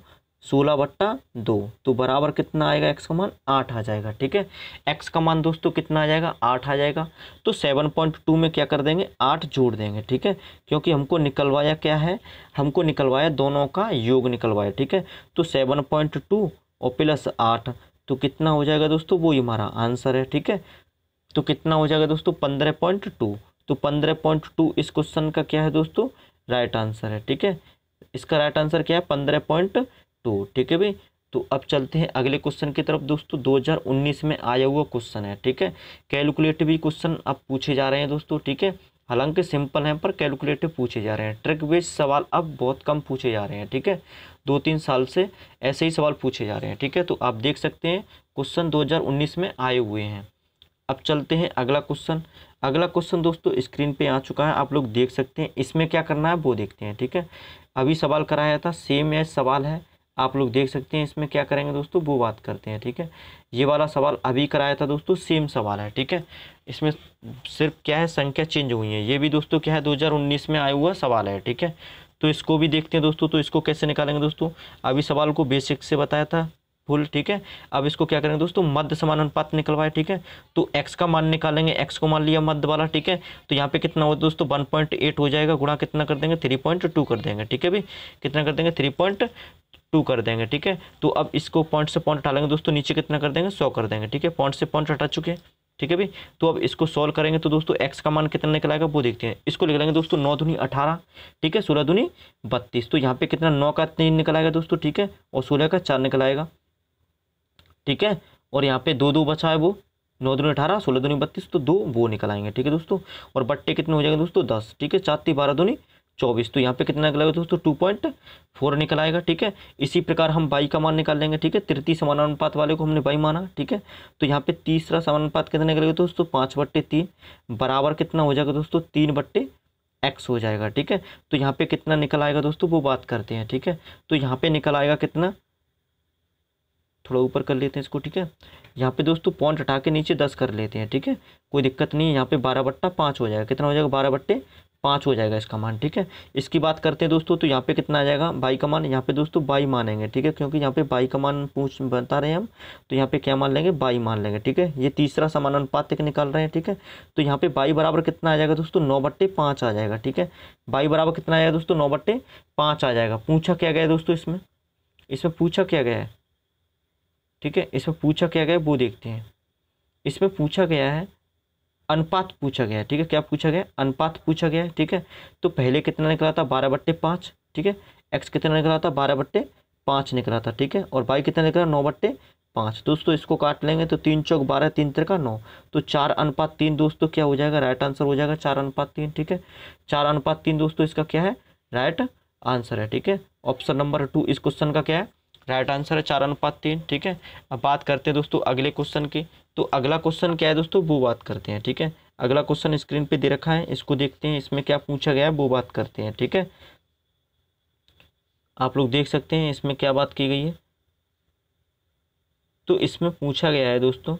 सोलह बट्टा दो तो बराबर कितना आएगा एक्स का मान आठ आ जाएगा ठीक है एक्स का मान दोस्तों कितना आ जाएगा आठ आ जाएगा तो सेवन पॉइंट टू में क्या कर देंगे आठ जोड़ देंगे ठीक है क्योंकि हमको निकलवाया क्या है हमको निकलवाया दोनों का योग निकलवाया ठीक है तो सेवन पॉइंट टू और प्लस आठ तो कितना हो जाएगा दोस्तों वो हमारा आंसर है ठीक है तो कितना हो जाएगा दोस्तों पंद्रह पॉइंट टू तो पंद्रह पॉइंट टू इस क्वेश्चन का क्या है दोस्तों राइट आंसर है ठीक है इसका राइट आंसर क्या है पंद्रह पॉइंट तो ठीक है भाई तो अब चलते हैं अगले क्वेश्चन की तरफ दोस्तों 2019 में आया हुआ क्वेश्चन है ठीक है कैलकुलेटिव भी क्वेश्चन अब पूछे जा रहे हैं दोस्तों ठीक है हालांकि सिंपल हैं पर कैलकुलेटिव पूछे जा रहे हैं ट्रिक वेज सवाल अब बहुत कम पूछे जा रहे हैं ठीक है दो तीन साल से ऐसे ही सवाल पूछे जा रहे हैं ठीक है तो आप देख सकते हैं क्वेश्चन 2019 में आए हुए हैं अब चलते हैं अगला क्वेश्चन अगला क्वेश्चन दोस्तों स्क्रीन पे आ चुका है आप लोग देख सकते हैं इसमें क्या करना है वो देखते हैं ठीक है अभी सवाल कराया था सेम ऐसा सवाल है आप लोग देख सकते हैं इसमें क्या करेंगे दोस्तों वो बात करते हैं ठीक है ये वाला सवाल अभी कराया था दोस्तों सेम सवाल है ठीक है इसमें सिर्फ क्या है संख्या चेंज हुई है ये भी दोस्तों क्या है 2019 में आया हुआ सवाल है ठीक है तो इसको भी देखते हैं दोस्तों तो इसको कैसे निकालेंगे दोस्तों अभी सवाल को बेसिक से बताया था फुल ठीक है अब इसको क्या करेंगे दोस्तों मध्य समान अनुपात निकलवाए ठीक है तो एक्स का मान निकालेंगे एक्स को मान लिया मध्य वाला ठीक है तो यहाँ पे कितना होता है दोस्तों वन पॉइंट एट हो जाएगा गुणा कितना कर देंगे थ्री पॉइंट टू कर देंगे ठीक है भाई कितना कर देंगे थ्री पॉइंट टू कर देंगे ठीक है तो अब इसको पॉइंट से पॉइंट हटा लेंगे दोस्तों नीचे कितना कर देंगे सौ कर देंगे ठीक है पॉइंट से पॉइंट हटा चुके हैं ठीक है भाई तो अब इसको सॉल्व करेंगे तो दोस्तों एक्स का मान कितना निकल आएगा वो देखते हैं इसको लिख लेंगे दोस्तों नौ धुनी अठारह ठीक है सोलह धुनी बत्तीस तो यहाँ पे कितना नौ का तीन निकल आएगा दोस्तों ठीक है और सोलह का चार निकल आएगा ठीक है और यहाँ पे दो दो बचा है वो नौ दुनी अठारह सोलह दूनी बत्तीस तो दो वो निकल आएंगे ठीक है दोस्तों और बट्टे कितने हो जाएंगे दोस्तों दस ठीक है चार ती बारह धुनी चौबीस तो यहाँ पे कितना निकलेगा दोस्तों टू पॉइंट फोर निकल आएगा ठीक है इसी प्रकार हम बाई का मान निकाल लेंगे ठीक है तृतीय समानुपात वाले को हमने बाई माना ठीक है तो यहाँ पे तीसरा समानुपात कितना निकलेगा दोस्तों पाँच बट्टे तीन बराबर कितना हो जाएगा दोस्तों तीन बट्टे एक्स हो जाएगा ठीक है तो यहाँ पे कितना निकल आएगा दोस्तों वो बात करते हैं ठीक है तो यहाँ पे निकल आएगा कितना थोड़ा ऊपर कर लेते हैं इसको ठीक है यहाँ पे दोस्तों पॉइंट हटा के नीचे दस कर लेते हैं ठीक है कोई दिक्कत नहीं है यहाँ पे बारह बट्टा पाँच हो जाएगा कितना हो जाएगा बारह बट्टे पाँच हो जाएगा इसका मान ठीक है इसकी बात करते हैं दोस्तों तो यहाँ पे कितना आ जाएगा बाई का मान यहाँ पे दोस्तों बाई मानेंगे ठीक है क्योंकि यहाँ पे बाई का मान पूछ बता रहे हैं हम तो यहाँ पे क्या मान लेंगे बाई मान लेंगे ठीक है ये तीसरा समान अनुपात तक निकाल रहे हैं ठीक है तो यहाँ पे बाई बराबर कितना आ जाएगा दोस्तों नौ बट्टे पाँच आ जाएगा ठीक है बाई बराबर कितना आएगा दोस्तों नौ बट्टे पाँच आ जाएगा पूछा क्या गया दोस्तों इसमें इसमें पूछा क्या गया है ठीक है इसमें पूछा क्या गया वो देखते हैं इसमें पूछा गया है अनुपात पूछा गया है ठीक है क्या पूछा गया अनुपात पूछा गया है ठीक है तो पहले कितना निकला था बारह बट्टे पाँच ठीक है एक्स कितना निकला था बारह बट्टे पाँच निकला था ठीक है और वाई कितना निकला नौ बट्टे पाँच दोस्तों इसको काट लेंगे तो तीन चौक बारह तीन तिर का नौ तो चार अनुपात तीन दोस्तों क्या हो जाएगा राइट आंसर हो जाएगा चार अनुपात तीन ठीक है चार अनुपात तीन दोस्तों इसका क्या है राइट आंसर है ठीक है ऑप्शन नंबर टू इस क्वेश्चन का क्या है राइट आंसर है चार अनुपात तीन ठीक है अब बात करते हैं दोस्तों अगले क्वेश्चन की तो अगला क्वेश्चन क्या है दोस्तों वो बात करते हैं ठीक है अगला क्वेश्चन स्क्रीन पे दे रखा है इसको देखते हैं इसमें क्या पूछा गया है वो बात करते हैं ठीक है आप लोग देख सकते हैं इसमें क्या बात की गई है तो इसमें पूछा गया है दोस्तों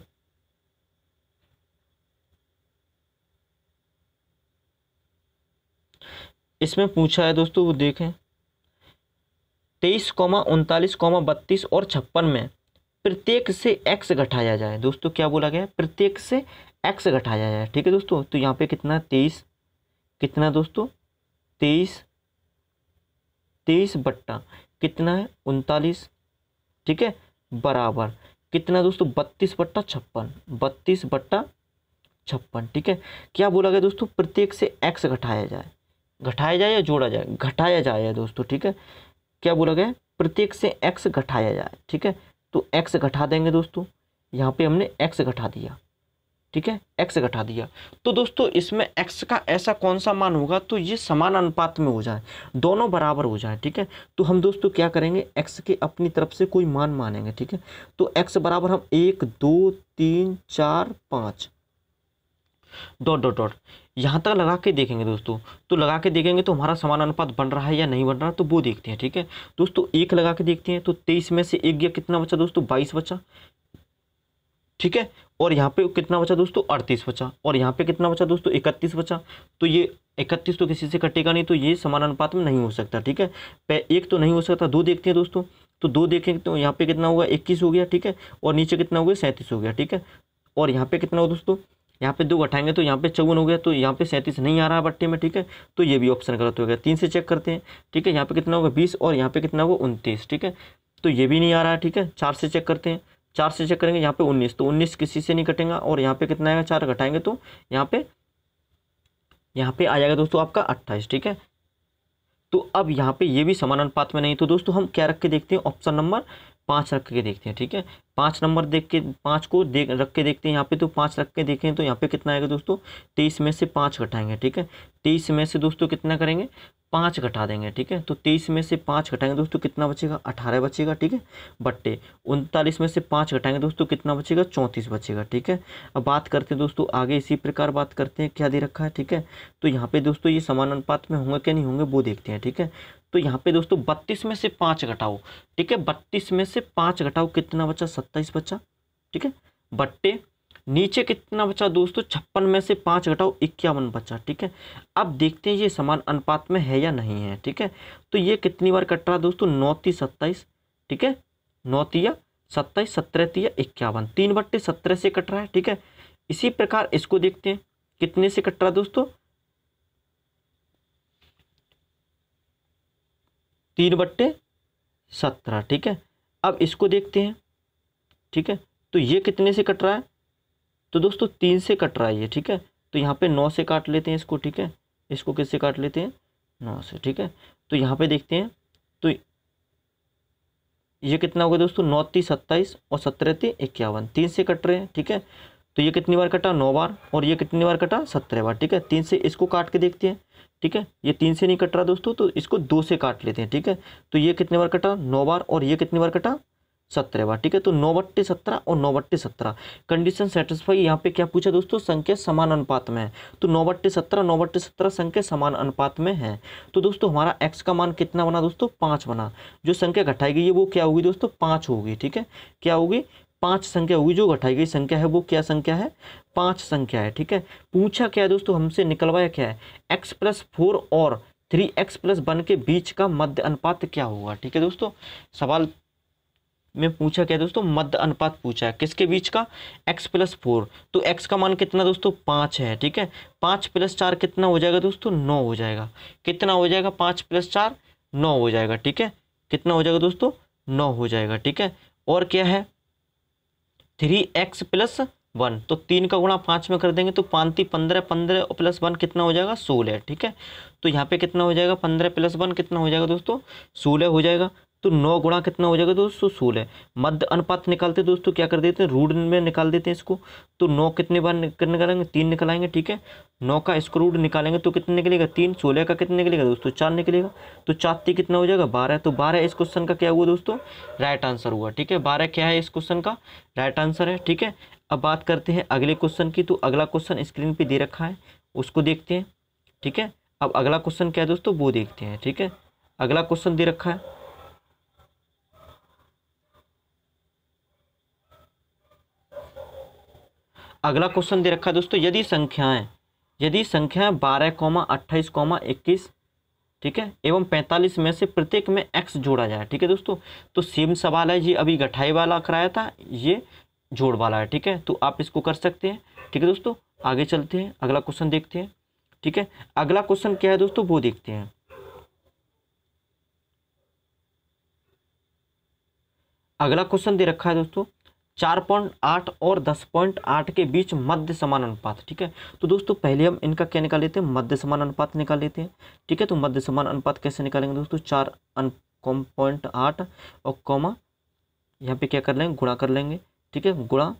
इसमें पूछा है दोस्तों वो देखें तेईस कॉमा उनतालीस कॉमा बत्तीस और छप्पन में प्रत्येक से एक्स घटाया जाए दोस्तों क्या बोला गया प्रत्येक से एक्स घटाया जाए ठीक है दोस्तों तो यहाँ पे कितना तेईस कितना दोस्तों तेईस तेईस बट्टा कितना है उनतालीस ठीक है बराबर कितना दोस्तों बत्तीस बट्टा छप्पन बत्तीस बट्टा छप्पन ठीक है क्या बोला गया दोस्तों प्रत्येक से एक्स घटाया जाए घटाया जाए या जोड़ा जाए घटाया जाए दोस्तों ठीक है क्या बोला गया प्रत्येक से एक्स घटाया जाए ठीक है तो एक्स घटा देंगे दोस्तों यहाँ पे हमने एक्स घटा दिया ठीक है एक्स घटा दिया तो दोस्तों इसमें एक्स का ऐसा कौन सा मान होगा तो ये समान अनुपात में हो जाए दोनों बराबर हो जाए ठीक है तो हम दोस्तों क्या करेंगे एक्स के अपनी तरफ से कोई मान मानेंगे ठीक है तो एक्स बराबर हम एक दो तीन चार पाँच डॉट डॉट डॉट यहाँ तक लगा के देखेंगे दोस्तों तो लगा के देखेंगे तो हमारा समान अनुपात बन रहा है या नहीं बन रहा तो वो देखते हैं ठीक है दोस्तों एक लगा के देखते हैं तो तेईस में से एक गया कितना बचा दोस्तों बाईस बचा ठीक है और यहाँ पे कितना बचा दोस्तों अड़तीस बचा और यहाँ पे कितना बचा दोस्तों इकतीस बचा तो ये इकतीस तो किसी से कटेगा नहीं तो ये समान अनुपात में नहीं हो सकता ठीक है एक तो नहीं हो सकता दो देखते हैं दोस्तों तो दो देखेंगे तो यहाँ पे कितना होगा इक्कीस हो गया ठीक है और नीचे कितना हो गया सैंतीस हो गया ठीक है और यहाँ पे कितना हो दोस्तों यहाँ पे दो घटाएंगे तो यहाँ पे चौवन हो गया तो यहाँ पे सैंतीस नहीं आ रहा है बट्टे में ठीक है तो ये भी ऑप्शन गलत हो गया तीन से चेक करते हैं ठीक है यहाँ पे कितना होगा बीस और यहाँ पे कितना होगा उनतीस ठीक है तो ये भी नहीं आ रहा है ठीक है चार से चेक करते हैं चार से चेक करेंगे यहाँ पे उन्नीस तो उन्नीस किसी से नहीं कटेगा और यहाँ पे कितना आएगा चार घटाएंगे तो यहाँ पे यहाँ पे आ जाएगा दोस्तों आपका अट्ठाईस ठीक है तो अब यहाँ पे ये भी समानानुपात में नहीं तो दोस्तों हम क्या रख के देखते हैं ऑप्शन नंबर पाँच रख के देखते हैं ठीक है पाँच नंबर देख के पाँच को देख रख के देखते हैं यहाँ पे तो पाँच रख के देखें तो यहाँ पे कितना आएगा दोस्तों तेईस में से पाँच घटाएंगे ठीक है तेईस में से दोस्तों कितना करेंगे पाँच घटा देंगे ठीक है तो तेईस में से पाँच घटाएंगे दोस्तों कितना बचेगा अठारह बचेगा ठीक है बट्टे उनतालीस में से पाँच घटाएंगे दोस्तों कितना बचेगा चौंतीस बचेगा ठीक है अब बात करते हैं दोस्तों आगे इसी प्रकार बात करते हैं क्या दे रखा है ठीक है तो यहाँ पे दोस्तों ये समान अनुपात में होंगे क्या नहीं होंगे वो देखते हैं ठीक है तो यहाँ पे दोस्तों बत्तीस में से पाँच घटाओ ठीक है बत्तीस में से पाँच घटाओ कितना बचा सत्ताईस बचा ठीक है बट्टे नीचे कितना बचा दोस्तों छप्पन में से पाँच घटाओ इक्यावन बचा ठीक है अब देखते हैं ये समान अनुपात में है या नहीं है ठीक है तो ये कितनी बार कट रहा दोस्तों नौती सत्ताईस ठीक है नौतिया सत्ताईस सत्रह तिया इक्यावन तीन बट्टे सत्रह से कट रहा है ठीक है इसी प्रकार इसको देखते हैं कितने से कट रहा है दोस्तों तीन बट्टे सत्रह ठीक है अब इसको देखते हैं ठीक है तो ये कितने से कट रहा है तो दोस्तों तीन से कट रहा है ये ठीक है तो यहाँ पे नौ से काट लेते हैं इसको ठीक है इसको किससे काट लेते हैं नौ से ठीक है तो यहाँ पे देखते हैं तो ये कितना हो गया दोस्तों नौ तीस सत्ताईस और सत्रह तीन इक्यावन तीन से कट रहे हैं ठीक है तो ये कितनी बार कटा नौ बार और ये कितनी बार कटा सत्रह बार ठीक है तीन से इसको काट के देखते हैं ठीक है ये तीन से नहीं कट रहा दोस्तों तो इसको दो से काट लेते हैं ठीक है तो ये कितने बार कटा नौ बार और ये कितने बार कटा सत्रह बार ठीक है तो नौ बट्टे सत्रह और नौ बट्टे सत्रह कंडीशन सेटिस्फाई यहाँ पे क्या पूछा दोस्तों संख्या समान अनुपात में है तो नौ बट्टे सत्रह नौ बट्टे सत्रह संख्या समान अनुपात में है तो दोस्तों हमारा एक्स का मान कितना बना दोस्तों पाँच बना जो संख्या घटाई गई है वो क्या होगी दोस्तों पाँच होगी ठीक है क्या होगी पांच संख्या होगी जो घटाई गई संख्या है वो क्या संख्या है पांच संख्या है ठीक है पूछा क्या है दोस्तों हमसे निकलवाया क्या है एक्स प्लस फोर और थ्री एक्स प्लस वन के बीच का मध्य अनुपात क्या होगा ठीक है दोस्तों सवाल में पूछा क्या दोस्तों मध्य अनुपात पूछा है किसके बीच का x प्लस फोर तो x का मान कितना दोस्तों पाँच है ठीक है पाँच प्लस चार कितना हो जाएगा दोस्तों नौ हो जाएगा कितना हो जाएगा पाँच प्लस चार नौ हो जाएगा ठीक है कितना हो जाएगा दोस्तों नौ हो जाएगा ठीक है और क्या है थ्री एक्स प्लस वन तो तीन का गुणा पाँच में कर देंगे तो पाँती पंद्रह पंद्रह प्लस वन कितना हो जाएगा सोलह ठीक है तो यहाँ पे कितना हो जाएगा पंद्रह प्लस वन कितना हो जाएगा दोस्तों सोलह हो जाएगा तो नौ गुणा कितना हो जाएगा दोस्तों सोलह मध्य अनुपात निकालते दोस्तों क्या कर देते हैं रूट में निकाल देते हैं इसको तो नौ कितने बार निकालेंगे तीन निकालेंगे ठीक है नौ का इसको रूट निकालेंगे तो कितने निकलेगा तीन सोलह का कितने निकलेगा दोस्तों चार निकलेगा तो चार तीन कितना हो जाएगा बारह तो बारह इस क्वेश्चन का क्या हुआ दोस्तों राइट आंसर हुआ ठीक है बारह क्या है इस क्वेश्चन का राइट आंसर है ठीक है अब बात करते हैं अगले क्वेश्चन की तो अगला क्वेश्चन स्क्रीन पर दे रखा है उसको देखते हैं ठीक है अब अगला क्वेश्चन क्या है दोस्तों वो देखते हैं ठीक है अगला क्वेश्चन दे रखा है अगला क्वेश्चन दे रखा है दोस्तों यदि संख्याएं यदि संख्याएं बारह कौमा अट्ठाईस कौमा इक्कीस ठीक है एवं पैंतालीस में से प्रत्येक में एक्स जोड़ा जाए ठीक है दोस्तों तो सेम सवाल है ये अभी गठाई वाला कराया था ये जोड़ वाला है ठीक है तो आप इसको कर सकते हैं ठीक है दोस्तों आगे चलते हैं अगला क्वेश्चन देखते हैं ठीक है अगला क्वेश्चन क्या है दोस्तों वो देखते हैं अगला क्वेश्चन दे रखा है दोस्तों चार पॉइंट आठ और दस पॉइंट आठ के बीच मध्य समान अनुपात ठीक है तो दोस्तों पहले हम इनका क्या निकाल लेते हैं मध्य समान अनुपात निकाल लेते हैं ठीक है तो मध्य समान अनुपात कैसे निकालेंगे दोस्तों चार अन कॉम पॉइंट आठ और कॉमा यहाँ पे क्या कर लेंगे गुणा कर लेंगे ठीक है गुणा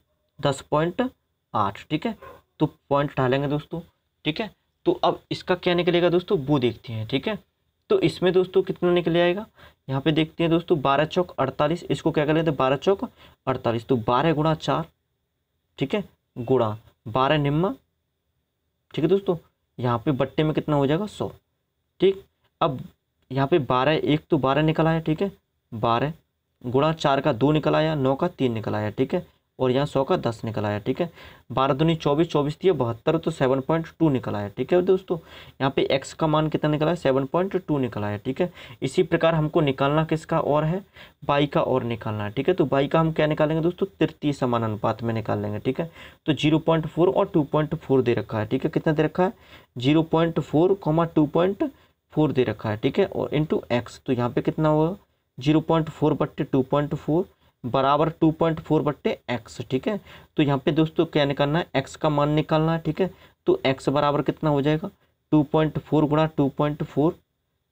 दस पॉइंट आठ ठीक है तो पॉइंट उठा लेंगे दोस्तों ठीक है तो अब इसका क्या निकलेगा दोस्तों वो देखते हैं ठीक है तो इसमें दोस्तों कितना निकल आएगा यहाँ पे देखते हैं दोस्तों बारह चौक अड़तालीस इसको क्या कर लेते हैं बारह चौक अड़तालीस तो बारह गुणा चार ठीक है गुणा बारह निम्मा ठीक है दोस्तों यहाँ पे बट्टे में कितना हो जाएगा सौ ठीक अब यहाँ पे बारह एक तो बारह निकल आया ठीक है बारह गुणा चार का दो निकल आया नौ का तीन निकल आया ठीक है और यहाँ सौ का दस निकल आया ठीक है बारह दूनी चौबीस चौबीस दिए बहत्तर तो सेवन पॉइंट टू निकल आया ठीक है दोस्तों यहाँ पे एक्स का मान कितना निकला है सेवन पॉइंट टू निकल आया ठीक है इसी प्रकार हमको निकालना किसका और है बाई का और निकालना है ठीक है तो बाई का हम क्या निकालेंगे दोस्तों तृतीय समान अनुपात में निकाल लेंगे ठीक है तो जीरो पॉइंट फोर और टू पॉइंट फोर दे रखा है ठीक है कितना दे रखा है zero point four comma two point four दे रखा है ठीक है और इंटू एक्स तो यहाँ पे कितना होगा जीरो पॉइंट फोर बट्टे टू पॉइंट फोर बराबर टू पॉइंट फोर बट्टे एक्स ठीक है तो यहाँ पे दोस्तों क्या निकालना है एक्स का मान निकालना है ठीक है तो एक्स बराबर कितना हो जाएगा टू पॉइंट फोर गुणा टू पॉइंट फोर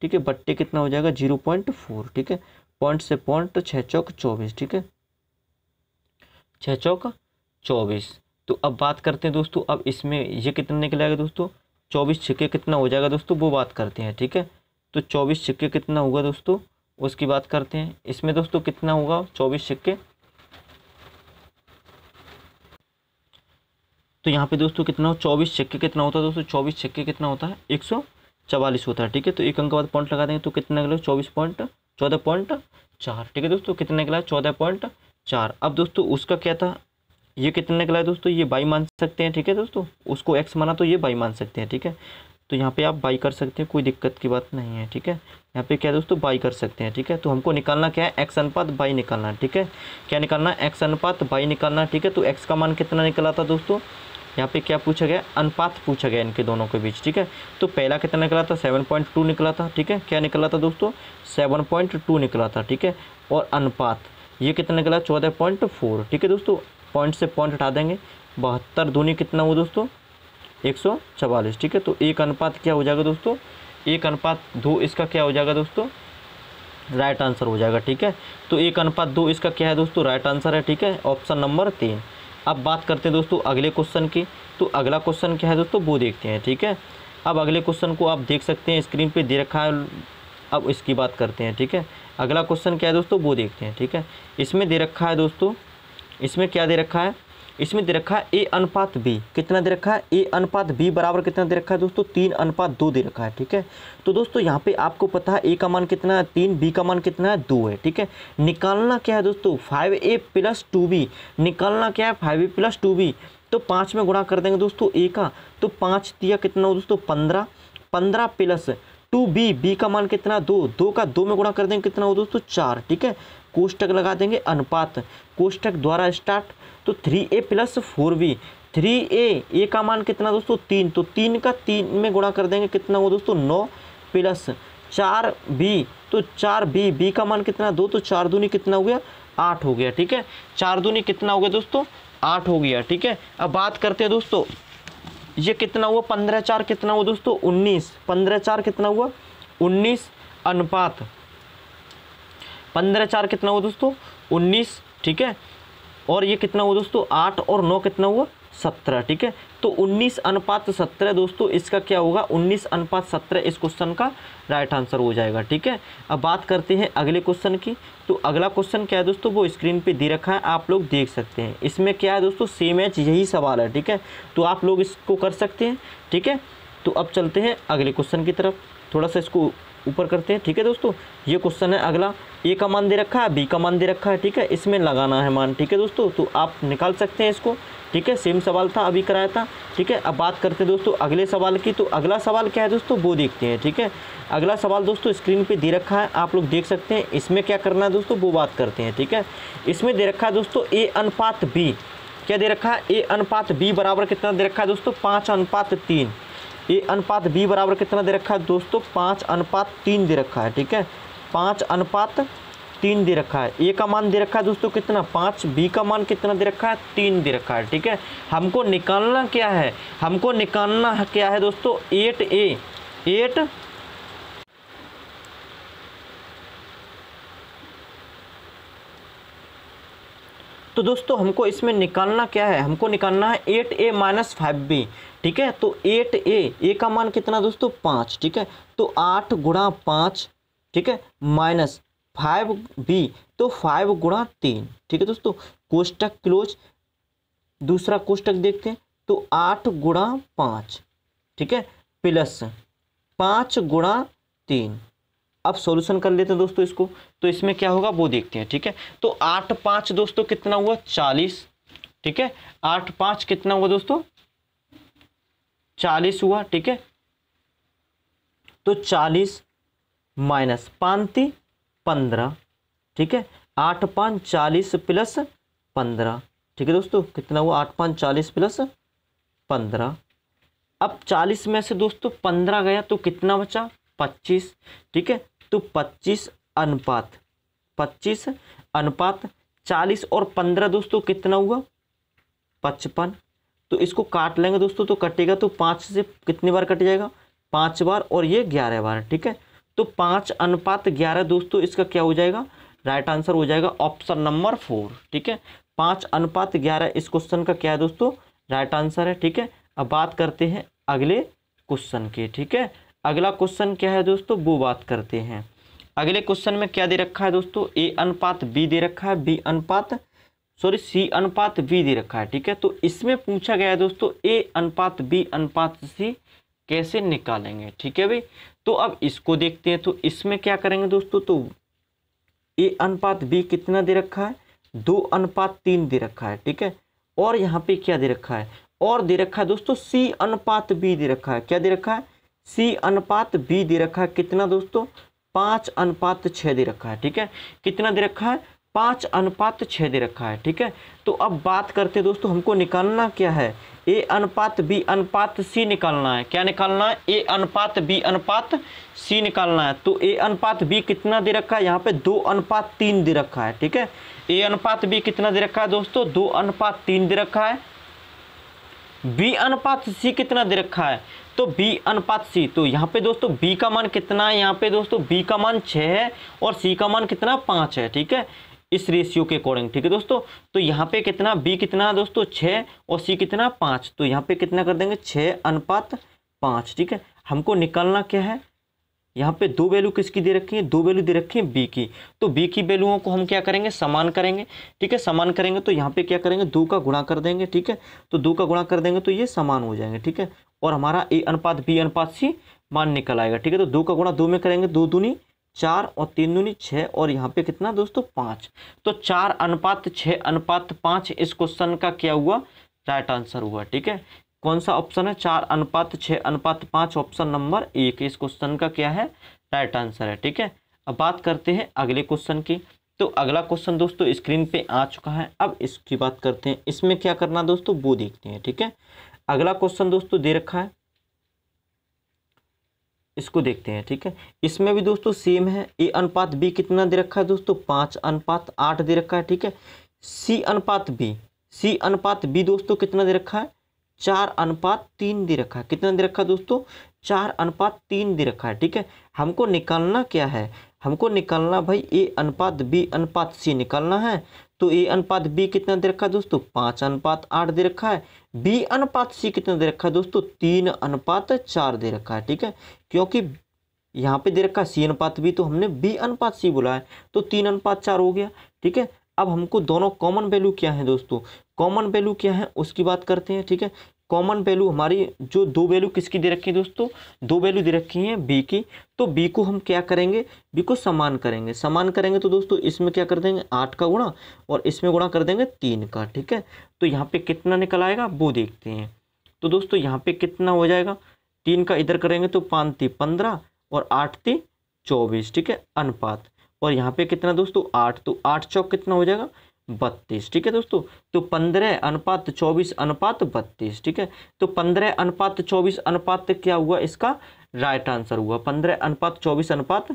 ठीक है बट्टे कितना हो जाएगा जीरो पॉइंट फोर ठीक है पॉइंट से पॉइंट तो छः चौक चौबीस ठीक है छः चौक चौबीस तो अब बात करते हैं दोस्तों अब इसमें ये कितना निकलेगा दोस्तों चौबीस छिक्के कितना हो जाएगा दोस्तों वो बात करते हैं ठीक है तो चौबीस छिक्के कितना होगा दोस्तों उसकी बात करते हैं इसमें दोस्तों कितना होगा चौबीस सिक्के तो यहाँ पे दोस्तों कितना हो चौबीस छक्के कितना होता है दोस्तों चौबीस छक्के कितना होता है एक सौ चवालीस होता है ठीक है तो एक अंक बाद पॉइंट लगा देंगे तो कितना गला चौबीस पॉइंट चौदह पॉइंट चार ठीक है दोस्तों कितने निकला चौदह पॉइंट चार अब दोस्तों उसका क्या था ये कितने निकला है दोस्तों ये बाई मान सकते हैं ठीक है दोस्तों उसको एक्स माना तो ये बाई मान सकते हैं ठीक है तो यहाँ पे आप बाई कर सकते हैं कोई दिक्कत की बात नहीं है ठीक है यहाँ पे क्या दोस्तों बाई कर सकते हैं ठीक है तो हमको निकालना क्या है एक्स अनुपात बाई निकालना ठीक है क्या निकालना है एक्स अनुपात बाई निकालना ठीक है तो एक्स का मान कितना निकला था दोस्तों यहाँ पे क्या पूछा गया अनुपात पूछा गया इनके दोनों के बीच ठीक है तो पहला कितना निकला था सेवन पॉइंट टू निकला था ठीक है क्या निकला था दोस्तों सेवन पॉइंट टू निकला था ठीक है और अनुपात ये कितना निकला चौदह पॉइंट फोर ठीक है दोस्तों पॉइंट से पॉइंट हटा देंगे बहत्तर दूनी कितना हुआ दोस्तों एक ठीक है तो एक अनुपात क्या हो जाएगा दोस्तों एक अनुपात दो इसका क्या हो जाएगा दोस्तों राइट आंसर हो जाएगा ठीक है तो एक अनुपात दो इसका क्या है दोस्तों राइट आंसर है ठीक है ऑप्शन नंबर तीन अब बात करते हैं दोस्तों अगले क्वेश्चन की तो अगला क्वेश्चन क्या है दोस्तों वो देखते हैं ठीक है अब अगले क्वेश्चन को आप देख सकते हैं स्क्रीन पे दे रखा है अब इसकी बात करते हैं ठीक है अगला क्वेश्चन क्या है दोस्तों वो देखते हैं ठीक है इसमें दे रखा है दोस्तों इसमें क्या दे रखा है इसमें दे रखा है ए अनुपात बी कितना दे रखा है ए अनुपात बी बराबर कितना दे रखा है दोस्तों तीन अनुपात दो दे रखा है ठीक है तो दोस्तों यहाँ पे आपको पता है ए का मान कितना है तीन बी का मान कितना है दो है ठीक है निकालना क्या है दोस्तों five A plus two B निकालना क्या है five A plus two B तो पाँच में गुणा कर देंगे दोस्तों ए का तो पाँच दिया कितना हो दोस्तों पंद्रह पंद्रह प्लस टू बी बी का मान कितना दो दो का दो में गुणा कर देंगे कितना हो दोस्तों चार ठीक है कोष्टक लगा देंगे अनुपात कोष्टक द्वारा स्टार्ट तो three A plus four B three A A का मान कितना दोस्तों तीन तो तीन का तीन में गुणा कर देंगे कितना हो दोस्तों नौ प्लस चार बी तो चार बी बी का मान कितना दो तो चार दूनी कितना हो गया आठ हो गया ठीक है चार दूनी कितना हो गया दोस्तों आठ हो गया ठीक है अब बात करते हैं दोस्तों ये कितना हुआ पंद्रह चार कितना हुआ दोस्तों उन्नीस पंद्रह चार कितना हुआ उन्नीस अनुपात पंद्रह चार कितना हुआ दोस्तों उन्नीस ठीक है और ये कितना हुआ दोस्तों आठ और नौ कितना हुआ सत्रह ठीक है तो उन्नीस अनुपात सत्रह दोस्तों इसका क्या होगा उन्नीस अनुपात सत्रह इस क्वेश्चन का राइट आंसर हो जाएगा ठीक है अब बात करते हैं अगले क्वेश्चन की तो अगला क्वेश्चन क्या है दोस्तों वो स्क्रीन पे दे रखा है आप लोग देख सकते हैं इसमें क्या है दोस्तों सेम एच यही सवाल है ठीक है तो आप लोग इसको कर सकते हैं ठीक है तो अब चलते हैं अगले क्वेश्चन की तरफ थोड़ा सा इसको ऊपर करते हैं ठीक है दोस्तों ये क्वेश्चन है अगला ए का मान दे रखा है बी का मान दे रखा है ठीक है इसमें लगाना है मान ठीक है दोस्तों तो आप निकाल सकते हैं इसको ठीक है सेम सवाल था अभी कराया था ठीक है अब बात करते हैं दोस्तों अगले सवाल की तो अगला सवाल क्या है दोस्तों वो देखते हैं ठीक है अगला सवाल दोस्तों स्क्रीन पे दे रखा है आप लोग देख सकते हैं इसमें क्या करना है दोस्तों वो बात करते हैं ठीक है इसमें दे रखा है दोस्तों ए अनुपात बी क्या दे रखा है ए अनुपात बी बराबर कितना दे रखा है दोस्तों पाँच अनुपात तीन ये अनुपात बी बराबर कितना दे रखा है दोस्तों पाँच अनुपात तीन दे रखा है ठीक है पाँच अनुपात तीन दे रखा है ए का मान दे रखा है दोस्तों कितना पाँच बी का मान कितना दे रखा है तीन दे रखा है ठीक है हमको निकालना क्या है हमको निकालना क्या है दोस्तों एट ए एट तो दोस्तों हमको इसमें निकालना क्या है हमको निकालना है eight A minus five B ठीक है तो एट ए ए का मान कितना दोस्तों पाँच ठीक है तो आठ गुणा पाँच ठीक है माइनस फाइव बी तो फाइव गुणा तीन ठीक है दोस्तों कोष्टक क्लोज दूसरा कोष्टक देखते हैं तो आठ गुणा पाँच ठीक है प्लस पाँच गुणा तीन अब सॉल्यूशन कर लेते हैं दोस्तों इसको तो इसमें क्या होगा वो देखते हैं ठीक है तो आठ पाँच दोस्तों कितना हुआ चालीस ठीक है आठ पाँच कितना हुआ दोस्तों चालीस हुआ ठीक है तो चालीस माइनस पानती पंद्रह ठीक है आठ पाँच चालीस प्लस पंद्रह ठीक है दोस्तों कितना हुआ आठ पाँच चालीस प्लस पंद्रह अब चालीस में से दोस्तों पंद्रह गया तो कितना बचा पच्चीस ठीक है तो पच्चीस अनुपात पच्चीस अनुपात चालीस और पंद्रह दोस्तों कितना हुआ पचपन तो इसको काट लेंगे दोस्तों तो कटेगा तो पाँच से कितनी बार कट जाएगा पाँच बार और ये ग्यारह बार ठीक है तो पाँच अनुपात ग्यारह दोस्तों इसका क्या हो जाएगा राइट आंसर हो जाएगा ऑप्शन नंबर फोर ठीक है पाँच अनुपात ग्यारह इस क्वेश्चन का क्या है दोस्तों राइट आंसर है ठीक है अब बात करते हैं अगले क्वेश्चन के ठीक है अगला क्वेश्चन क्या है दोस्तों वो बात करते हैं अगले क्वेश्चन में क्या दे रखा है दोस्तों ए अनुपात बी दे रखा है बी अनुपात सॉरी सी अनुपात बी दे रखा है ठीक है तो इसमें पूछा गया है दोस्तों ए अनुपात बी अनुपात सी कैसे निकालेंगे ठीक है भाई तो अब इसको देखते हैं तो इसमें क्या करेंगे दोस्तों तो ए अनुपात बी कितना दे रखा है दो अनुपात तीन दे रखा है ठीक है और यहाँ पे क्या दे रखा है और दे रखा है दोस्तों सी अनुपात बी दे रखा है क्या दे रखा है सी अनुपात बी दे रखा है कितना दोस्तों पाँच अनुपात छः दे रखा है ठीक है कितना दे रखा है पाँच अनुपात छः दे रखा है ठीक है तो अब बात करते हैं दोस्तों हमको निकालना क्या है ए अनुपात बी अनुपात सी निकालना है क्या निकालना है ए अनुपात बी अनुपात सी निकालना है तो ए अनुपात बी कितना दे रखा है यहाँ पे दो अनुपात तीन दे रखा है ठीक है ए अनुपात बी कितना दे रखा है दोस्तों दो अनुपात तीन दे रखा है बी अनुपात सी कितना दे रखा है तो बी अनुपात सी तो यहाँ पे दोस्तों बी का मान कितना है यहाँ पे दोस्तों बी का मान छः है और सी का मान कितना पाँच है ठीक है इस रेशियो के अकॉर्डिंग ठीक है दोस्तों तो यहाँ पे कितना बी कितना दोस्तों छः और सी कितना पाँच तो यहाँ पे कितना कर देंगे छः अनुपात पाँच ठीक है हमको निकालना क्या है यहाँ पे दो वैल्यू किसकी दे रखी है दो वैल्यू दे रखी है बी की तो बी की वैल्यूओं को हम क्या करेंगे समान करेंगे ठीक है समान करेंगे तो यहाँ पे क्या करेंगे दो का गुणा कर देंगे ठीक है तो दो का गुणा कर देंगे तो ये समान हो जाएंगे ठीक है और हमारा ए अनुपात बी अनुपात सी मान निकल आएगा ठीक है तो दो का गुणा दो में करेंगे दो दूनी चार और तीन दूनी छः और यहाँ पे कितना दोस्तों पाँच तो चार अनुपात छः अनुपात पाँच इस क्वेश्चन का क्या हुआ राइट आंसर हुआ ठीक है कौन सा ऑप्शन है चार अनुपात छः अनुपात पाँच ऑप्शन नंबर एक इस क्वेश्चन का क्या है राइट आंसर है ठीक है अब बात करते हैं अगले क्वेश्चन की तो अगला क्वेश्चन दोस्तों स्क्रीन पे आ चुका है अब इसकी बात करते हैं इसमें क्या करना दोस्तों वो देखते हैं ठीक है अगला क्वेश्चन दोस्तों दे रखा है इसको देखते हैं ठीक है इसमें भी दोस्तों सेम है ए अनुपात बी कितना दे रखा है दोस्तों पाँच अनुपात आठ दे रखा है ठीक है सी अनुपात बी सी अनुपात बी दोस्तों कितना दे रखा है चार अनुपात तीन दे रखा है कितना दे रखा है दोस्तों चार अनुपात तीन दे रखा है ठीक है हमको निकालना क्या है हमको निकालना भाई ए अनुपात बी अनुपात सी निकालना है तो ए अनुपात बी कितना दे रखा है दोस्तों पाँच अनुपात आठ दे रखा है बी अनुपात सी कितना दे रखा है दोस्तों तीन अनुपात चार दे रखा है ठीक है क्योंकि यहाँ पे दे रखा है सी अनुपात बी तो हमने बी अनुपात सी बोला है तो तीन अनुपात चार हो गया ठीक है अब हमको दोनों कॉमन वैल्यू क्या है दोस्तों कॉमन वैल्यू क्या है उसकी बात करते हैं ठीक है कॉमन वैल्यू हमारी जो दो वैल्यू किसकी दे रखी है दोस्तों दो वैल्यू दे रखी है बी की तो बी को हम क्या करेंगे बी को समान करेंगे समान करेंगे तो दोस्तों इसमें क्या कर देंगे आठ का गुणा और इसमें गुणा कर देंगे तीन का ठीक है तो यहाँ पे कितना निकल आएगा वो देखते हैं तो दोस्तों यहाँ पे कितना हो जाएगा तीन का इधर करेंगे तो पाँच थी पंद्रह और आठ थी चौबीस ठीक है अनुपात और यहाँ पे कितना दोस्तों आठ तो आठ चौक कितना हो जाएगा बत्तीस ठीक है दोस्तों तो पंद्रह अनुपात चौबीस अनुपात बत्तीस ठीक है तो पंद्रह अनुपात चौबीस अनुपात क्या हुआ इसका राइट आंसर हुआ पंद्रह अनुपात चौबीस अनुपात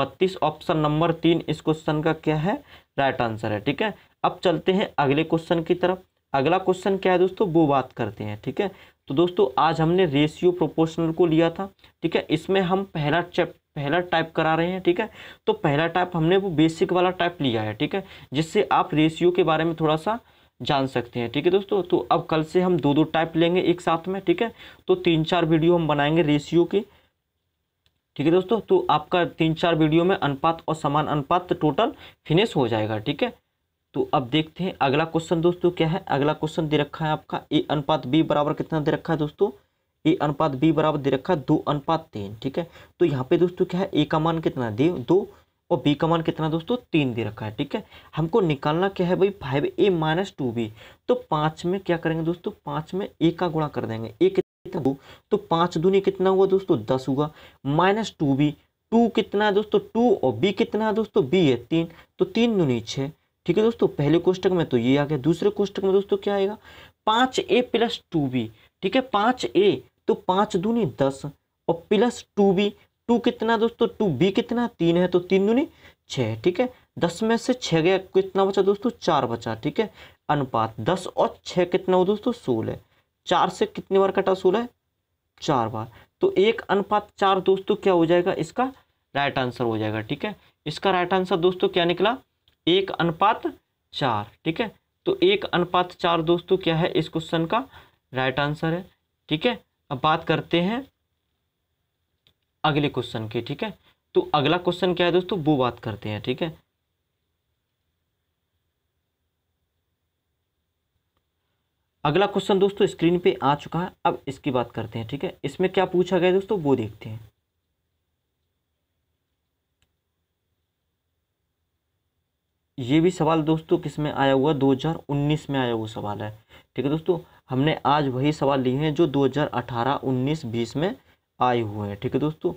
बत्तीस ऑप्शन नंबर तीन इस क्वेश्चन का क्या है राइट आंसर है ठीक है अब चलते हैं अगले क्वेश्चन की तरफ अगला क्वेश्चन क्या है दोस्तों वो बात करते हैं ठीक है तो दोस्तों आज हमने रेशियो प्रोपोर्शनल को लिया था ठीक है इसमें हम पहला चैप्टर पहला टाइप करा रहे हैं ठीक है तो पहला टाइप हमने वो बेसिक वाला टाइप लिया है ठीक है जिससे आप रेशियो के बारे में थोड़ा सा जान सकते हैं ठीक है दोस्तों तो अब कल से हम दो दो टाइप लेंगे एक साथ में ठीक है तो तीन चार वीडियो हम बनाएंगे रेशियो के ठीक है दोस्तों तो आपका तीन चार वीडियो में अनुपात और समान अनुपात टोटल फिनिश हो जाएगा ठीक है तो अब देखते हैं अगला क्वेश्चन दोस्तों क्या है अगला क्वेश्चन दे रखा है आपका ए अनुपात बी बराबर कितना दे रखा है दोस्तों ए अनुपात बी बराबर दे रखा दो अनुपात तीन ठीक है तो यहाँ पे दोस्तों क्या है ए का मान कितना दे दो और बी का मान कितना दोस्तों तीन दे रखा है ठीक है हमको निकालना क्या है भाई five A minus two B तो पाँच में क्या करेंगे दोस्तों पाँच में ए का गुणा कर देंगे ए कितना दो तो पाँच दूनी कितना हुआ दोस्तों दस हुआ माइनस टू बी टू कितना है दोस्तों टू और बी कितना है दोस्तों बी है तीन तो तीन दूनी छः ठीक है दोस्तों पहले कोष्टक में तो ये आ गया दूसरे कोष्टक में दोस्तों क्या आएगा पाँच ए प्लस टू बी ठीक है पाँच ए तो पाँच दूनी दस और प्लस टू बी टू कितना दोस्तों टू बी कितना तीन है तो तीन दूनी छः ठीक है दस में से छः गया कितना बचा दोस्तों चार बचा ठीक है अनुपात दस और छः कितना हो दोस्तों सोलह चार से कितनी बार कटा सोलह चार बार तो एक अनुपात चार दोस्तों क्या हो जाएगा इसका राइट आंसर हो जाएगा ठीक है इसका राइट आंसर दोस्तों क्या निकला एक अनुपात चार ठीक है तो एक अनुपात चार दोस्तों क्या है इस क्वेश्चन का राइट आंसर है ठीक है अब बात करते हैं अगले क्वेश्चन की ठीक है तो अगला क्वेश्चन क्या है दोस्तों वो बात करते हैं ठीक है अगला क्वेश्चन दोस्तों स्क्रीन पे आ चुका है अब इसकी बात करते हैं ठीक है इसमें क्या पूछा गया दोस्तों वो देखते हैं ये भी सवाल दोस्तों किस में आया हुआ 2019 में आया हुआ सवाल है ठीक है दोस्तों हमने आज वही सवाल लिए हैं जो 2018, 19, 20 में आए हुए हैं ठीक है दोस्तों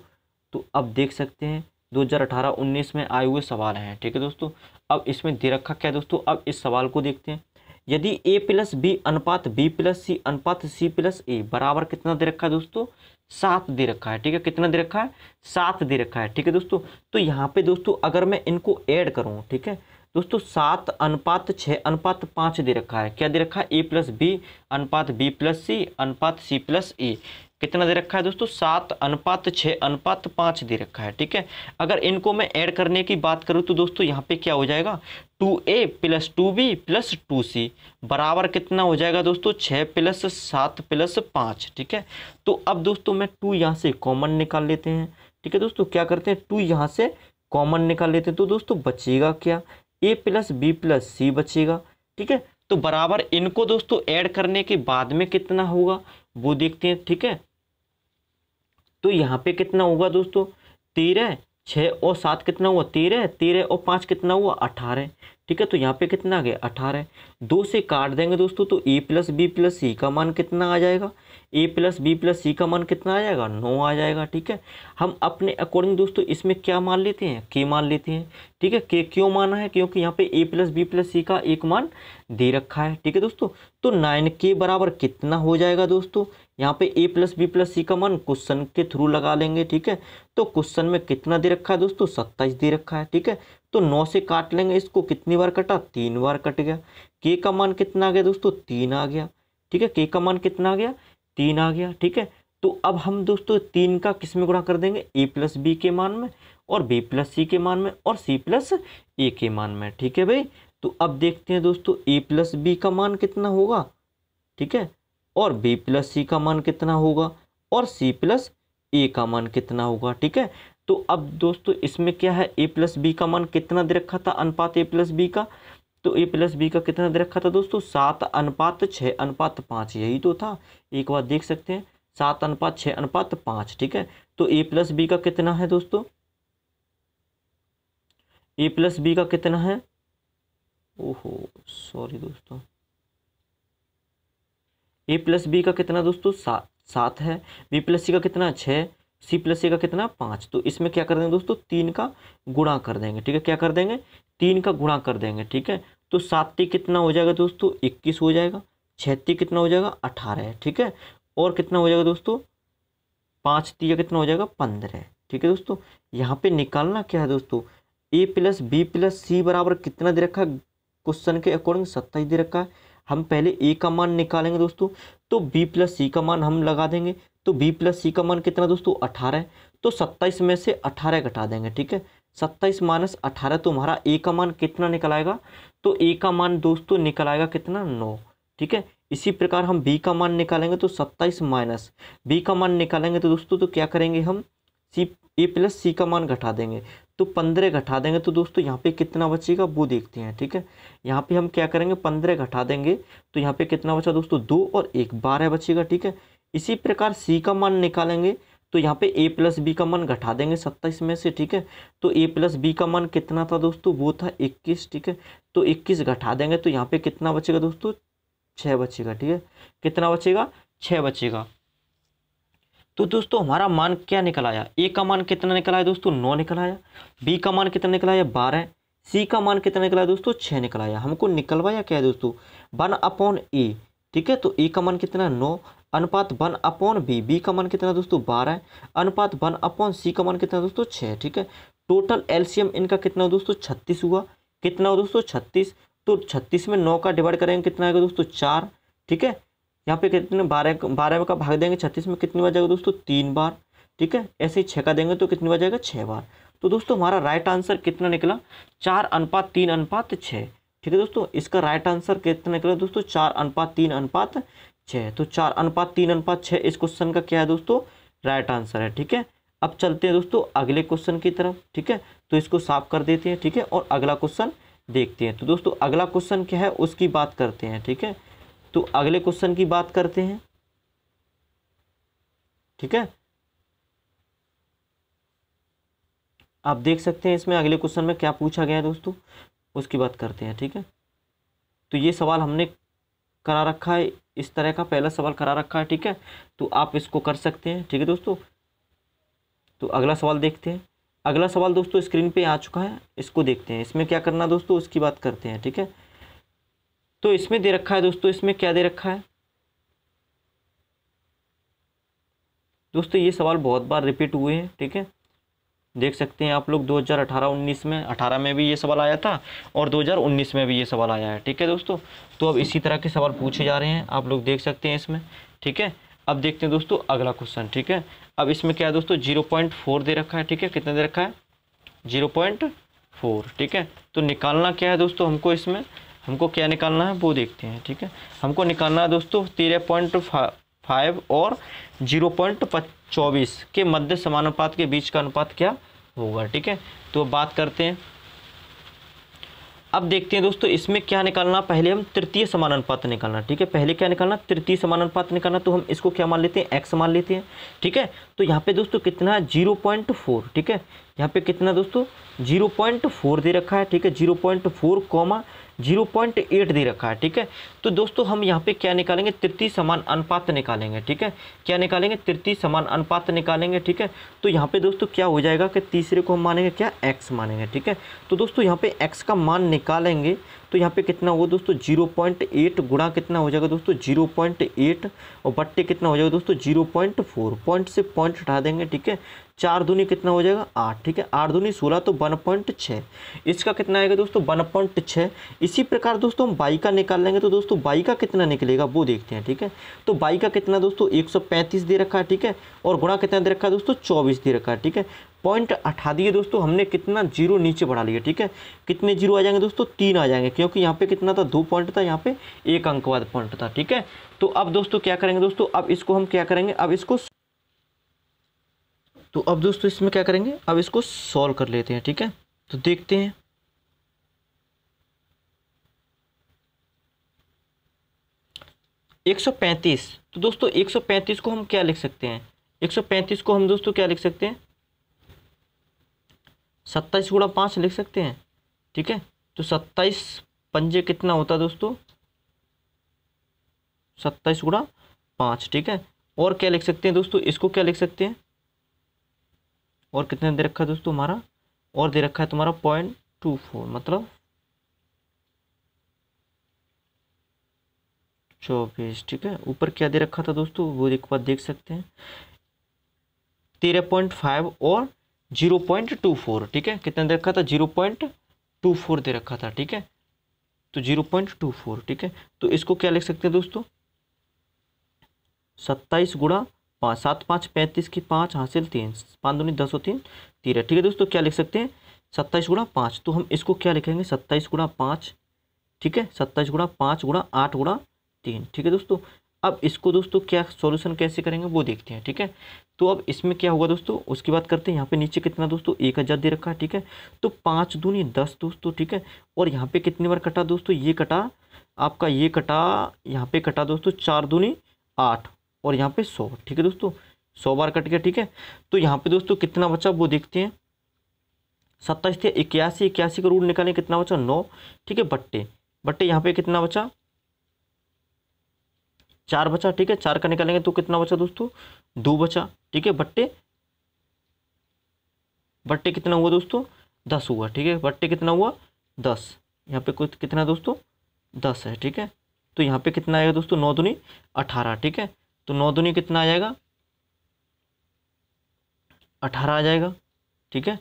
तो अब देख सकते हैं 2018, 19 में आए हुए सवाल हैं ठीक है दोस्तों अब इसमें दे रखा क्या है दोस्तों अब इस सवाल को देखते हैं यदि ए प्लस बी अनुपात बी प्लस सी अनुपात सी प्लस ए बराबर कितना दे रखा है दोस्तों सात दे रखा है ठीक है कितना दे रखा है सात दे रखा है ठीक है दोस्तों तो यहाँ पे दोस्तों अगर मैं इनको ऐड करूँ ठीक है दोस्तों सात अनुपात छः अनुपात पाँच दे रखा है क्या दे रखा है ए प्लस बी अनुपात बी प्लस सी अनुपात सी प्लस ए कितना दे रखा है दोस्तों सात अनुपात छः अनुपात पाँच दे रखा है ठीक है अगर इनको मैं ऐड करने की बात करूँ तो दोस्तों यहाँ पे क्या हो जाएगा two A plus two B plus two C बराबर कितना हो जाएगा दोस्तों छः प्लस सात प्लस पाँच ठीक है तो अब दोस्तों मैं टू यहाँ से कॉमन निकाल लेते हैं ठीक है दोस्तों क्या करते हैं टू यहाँ से कॉमन निकाल लेते हैं तो दोस्तों बचेगा क्या A plus B plus C बचेगा ठीक है तो बराबर इनको दोस्तों ऐड करने के बाद में कितना होगा वो देखते हैं ठीक है तो यहाँ पे कितना होगा दोस्तों तेरह छः और सात कितना हुआ तेरह तेरह और पाँच कितना हुआ अठारह ठीक है तो यहाँ पे कितना आ गया अठारह दो से काट देंगे दोस्तों तो A plus B plus C का मान कितना आ जाएगा A plus B plus C का मान कितना आ जाएगा नौ आ जाएगा ठीक है हम अपने अकॉर्डिंग दोस्तों इसमें क्या मान लेते हैं के मान लेते हैं ठीक है के क्यों माना है क्योंकि यहाँ पे A plus B plus C का एक मान दे रखा है ठीक है दोस्तों तो नाइन के बराबर कितना हो जाएगा दोस्तों यहाँ पे A plus B plus C का मन क्वेश्चन के थ्रू लगा लेंगे ठीक है तो क्वेश्चन में कितना दे रखा है दोस्तों सत्ताईस दे रखा है ठीक है तो नौ से काट लेंगे इसको कितनी बार कटा तीन बार कट गया के का मान कितना आ गया दोस्तों तीन आ गया ठीक है के का मान कितना आ गया तीन आ गया ठीक है तो अब हम दोस्तों तीन का किस में गुणा कर देंगे ए प्लस बी के मान में और बी प्लस सी के मान में और सी प्लस ए के मान में ठीक है भाई तो अब देखते हैं दोस्तों ए प्लस बी का मान कितना होगा ठीक है और बी प्लस सी का मान कितना होगा और सी प्लस ए का मान कितना होगा ठीक है तो अब दोस्तों इसमें क्या है ए प्लस बी का मान कितना दे रखा था अनुपात ए प्लस बी का तो ए प्लस बी का कितना दे रखा था दोस्तों सात अनुपात छः अनुपात पाँच यही तो था एक बार देख सकते हैं सात अनुपात छः अनुपात पाँच ठीक है तो ए प्लस बी का कितना है दोस्तों ए प्लस बी का कितना है ओहो सॉरी दोस्तों ए प्लस बी का कितना दोस्तों सात सात है बी प्लस सी का कितना छः सी प्लस सी का कितना पाँच तो इसमें क्या कर देंगे दोस्तों तीन का गुणा कर देंगे ठीक है क्या कर देंगे तीन का गुणा कर देंगे ठीक है तो सात ती कितना हो जाएगा दोस्तों इक्कीस हो जाएगा छत्ती कितना हो जाएगा अठारह ठीक है और कितना हो जाएगा दोस्तों पाँच ती कितना हो जाएगा पंद्रह ठीक है दोस्तों यहाँ पे निकालना क्या है दोस्तों A plus B plus C बराबर कितना दे रखा है क्वेश्चन के अकॉर्डिंग सत्ताईस दे रखा है हम पहले ए का मान निकालेंगे दोस्तों तो बी प्लस सी का मान हम लगा देंगे तो बी प्लस सी का मान कितना दोस्तों अठारह तो सत्ताईस में से अठारह घटा देंगे ठीक है सत्ताईस माइनस अठारह तो हमारा ए का मान कितना निकल आएगा तो ए का मान दोस्तों निकल आएगा कितना नौ ठीक है इसी प्रकार हम बी का मान निकालेंगे तो सत्ताईस माइनस बी का मान निकालेंगे तो दोस्तों तो क्या करेंगे हम सी ए प्लस सी का मान घटा देंगे तो पंद्रह घटा देंगे तो दोस्तों यहाँ पे कितना बचेगा वो देखते हैं ठीक है यहाँ पे हम क्या करेंगे पंद्रह घटा देंगे तो यहाँ पे कितना बचा दोस्तों दो और एक बारह बचेगा ठीक है इसी प्रकार सी का मान निकालेंगे तो यहाँ पे ए प्लस बी का मान घटा देंगे सत्ताईस में से ठीक है तो ए प्लस बी का मान कितना था दोस्तों वो था इक्कीस ठीक है तो इक्कीस घटा देंगे तो यहाँ पे कितना बचेगा दोस्तों छः बचेगा ठीक है कितना बचेगा छः बचेगा तो दोस्तों हमारा मान क्या निकल आया ए का मान कितना निकल आया दोस्तों नौ निकल आया बी का मान कितना निकल आया बारह सी का मान कितना आया दोस्तों छः निकल आया हमको निकलवाया क्या है दोस्तों वन अपॉन ए ठीक है तो ए का मान कितना नौ अनुपात वन अपॉन बी बी का मान कितना दोस्तों बारह अनुपात वन अपॉन सी का मान कितना दोस्तों छः ठीक है टोटल एलसीएम इनका कितना दोस्तों छत्तीस हुआ कितना हो दोस्तों छत्तीस तो छत्तीस में नौ का डिवाइड करेंगे कितना आएगा दोस्तों चार ठीक है यहाँ पे कितने बारह बारह का भाग देंगे छत्तीस में कितनी बार जाएगा दोस्तों तीन बार ठीक है ऐसे ही छः का देंगे तो कितनी बार जाएगा छः बार तो दोस्तों हमारा राइट आंसर कितना निकला चार अनुपात तीन अनुपात छः ठीक है दोस्तों इसका राइट आंसर कितना निकला दोस्तों चार अनुपात तीन अनुपात छः तो चार अनुपात तीन अनुपात छः इस क्वेश्चन का क्या है दोस्तों राइट आंसर है ठीक है अब चलते हैं दोस्तों अगले क्वेश्चन की तरफ ठीक है तो इसको साफ कर देते हैं ठीक है और अगला क्वेश्चन देखते हैं तो दोस्तों अगला क्वेश्चन क्या है उसकी बात करते हैं ठीक है तो अगले क्वेश्चन की बात करते हैं ठीक है आप देख सकते हैं इसमें अगले क्वेश्चन में क्या पूछा गया है दोस्तों उसकी बात करते हैं ठीक है तो ये सवाल हमने करा रखा है इस तरह का पहला सवाल करा रखा है ठीक है तो आप इसको कर सकते हैं ठीक है दोस्तों तो अगला सवाल देखते हैं अगला सवाल दोस्तों स्क्रीन पे आ चुका है इसको देखते हैं इसमें क्या करना दोस्तों उसकी बात करते हैं ठीक है तो इसमें दे रखा है दोस्तों इसमें क्या दे रखा है दोस्तों ये सवाल बहुत बार रिपीट हुए हैं ठीक है देख सकते हैं आप लोग 2018-19 में 18 में भी ये सवाल आया था और 2019 में भी ये सवाल आया है ठीक है दोस्तों तो अब इसी तरह के सवाल पूछे जा रहे हैं आप लोग देख सकते हैं इसमें ठीक है अब देखते हैं दोस्तों अगला क्वेश्चन ठीक है अब इसमें क्या है दोस्तों जीरो पॉइंट फोर दे रखा है ठीक है कितना दे रखा है जीरो पॉइंट फोर ठीक है तो निकालना क्या है दोस्तों हमको इसमें हमको क्या निकालना है वो देखते हैं ठीक है हमको निकालना है दोस्तों तेरह पॉइंट फाइव और जीरो पॉइंट चौबीस के मध्य समानुपात के बीच का अनुपात क्या होगा ठीक है तो बात करते हैं अब देखते हैं दोस्तों इसमें क्या निकालना पहले हम तृतीय समानुपात निकालना ठीक है पहले क्या निकालना तृतीय समान अनुपात निकालना तो हम इसको क्या मान लेते हैं एक्स मान लेते हैं ठीक है तो यहाँ पे दोस्तों कितना है जीरो पॉइंट फोर ठीक है यहाँ पे कितना दोस्तों जीरो पॉइंट फोर दे रखा है ठीक है zero point four comma zero point eight दे रखा है ठीक है तो दोस्तों हम यहाँ पे क्या निकालेंगे तृतीय समान अनुपात निकालेंगे ठीक है क्या निकालेंगे तृतीय समान अनुपात निकालेंगे ठीक है तो यहाँ पे दोस्तों क्या हो जाएगा कि तीसरे को हम मानेंगे क्या एक्स मानेंगे ठीक है तो दोस्तों यहाँ पे एक्स का मान निकालेंगे तो यहाँ पे कितना होगा दोस्तों जीरो पॉइंट एट गुणा कितना हो जाएगा दोस्तों जीरो पॉइंट एट और बट्टे कितना हो जाएगा दोस्तों जीरो पॉइंट फोर पॉइंट से पॉइंट हटा देंगे ठीक है चार दूनी कितना हो जाएगा आठ ठीक है आठ दूनी सोलह तो वन पॉइंट छः इसका कितना आएगा दोस्तों वन पॉइंट छः इसी प्रकार दोस्तों हम बाई का निकाल लेंगे तो दोस्तों बाई का कितना निकलेगा वो देखते हैं ठीक है तो बाई का कितना दोस्तों एक सौ पैंतीस दे रखा है ठीक है और गुणा कितना दे रखा है दोस्तों चौबीस दे रखा है ठीक है पॉइंट हटा दिए दोस्तों हमने कितना जीरो नीचे बढ़ा लिया ठीक है कितने जीरो आ जाएंगे दोस्तों तीन आ जाएंगे क्योंकि यहाँ पे कितना था दो पॉइंट था यहाँ पे एक अंक पॉइंट था ठीक है तो अब दोस्तों क्या करेंगे दोस्तों अब इसको हम क्या करेंगे अब इसको तो अब दोस्तों इसमें क्या करेंगे अब इसको सॉल्व कर लेते हैं ठीक है तो देखते हैं एक सौ पैंतीस तो दोस्तों एक सौ पैंतीस को हम क्या लिख सकते हैं एक सौ पैंतीस को हम दोस्तों क्या लिख सकते हैं सत्ताईस गुणा पाँच लिख सकते हैं ठीक है तो सत्ताईस पंजे कितना होता है दोस्तों सत्ताईस गुणा पाँच ठीक है और क्या लिख सकते हैं दोस्तों इसको क्या लिख सकते हैं और कितना दे रखा है दोस्तों हमारा और दे रखा है तुम्हारा पॉइंट टू फोर मतलब चौबीस ठीक है ऊपर क्या दे रखा था दोस्तों वो एक बार देख सकते हैं तेरह पॉइंट फाइव और जीरो पॉइंट टू फोर ठीक है कितना दे रखा था जीरो पॉइंट टू फोर दे रखा था ठीक है तो जीरो पॉइंट टू फोर ठीक है तो इसको क्या लिख सकते हैं दोस्तों सत्ताईस गुड़ा पाँच सात पाँच पैंतीस की पाँच हासिल तीन पाँच दूनी दस और तीन तेरह ठीक है दोस्तों क्या लिख सकते हैं सत्ताईस गुड़ा पाँच तो हम इसको क्या लिखेंगे सत्ताईस गुड़ा पाँच ठीक है सत्ताईस गुड़ा पाँच गुड़ा आठ गुड़ा तीन ठीक है दोस्तों अब इसको दोस्तों क्या सॉल्यूशन कैसे करेंगे वो देखते हैं ठीक है तो अब इसमें क्या होगा दोस्तों उसकी बात करते हैं यहाँ पे नीचे कितना दोस्तों एक हज़ार दे रखा है ठीक है तो पाँच दूनी दस दोस्तों ठीक है और यहाँ पे कितनी बार कटा दोस्तों ये कटा आपका ये कटा यहाँ पे कटा दोस्तों चार दूनी आठ और यहाँ पे सौ ठीक है दोस्तों सौ बार कट गया ठीक है तो यहाँ पे दोस्तों कितना बचा वो देखते हैं सत्ताईस थे इक्यासी इक्यासी का रूल निकालें कितना बचा नौ ठीक है बट्टे बट्टे यहाँ पे कितना बचा चार बचा ठीक है चार का निकालेंगे तो कितना बचा दोस्तों दो बचा ठीक है बट्टे बट्टे कितना हुआ दोस्तों दस हुआ ठीक है बट्टे कितना हुआ दस यहाँ पे कुछ कितना दोस्तों दस है ठीक है तो यहाँ पे कितना आएगा दोस्तों नौ दुनी अठारह ठीक है तो नौ दुनी कितना आ जाएगा अठारह आ जाएगा ठीक है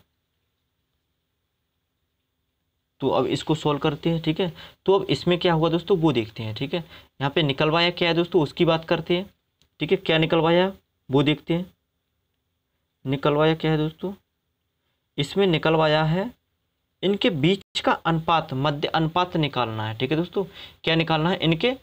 तो अब इसको सॉल्व करते हैं ठीक है तो अब इसमें क्या हुआ दोस्तों वो देखते हैं ठीक है यहाँ पे निकलवाया क्या है दोस्तों उसकी बात करते हैं ठीक है क्या निकलवाया वो देखते हैं निकलवाया क्या है दोस्तों इसमें निकलवाया है इनके बीच का अनुपात मध्य अनुपात निकालना है ठीक है दोस्तों क्या निकालना है इनके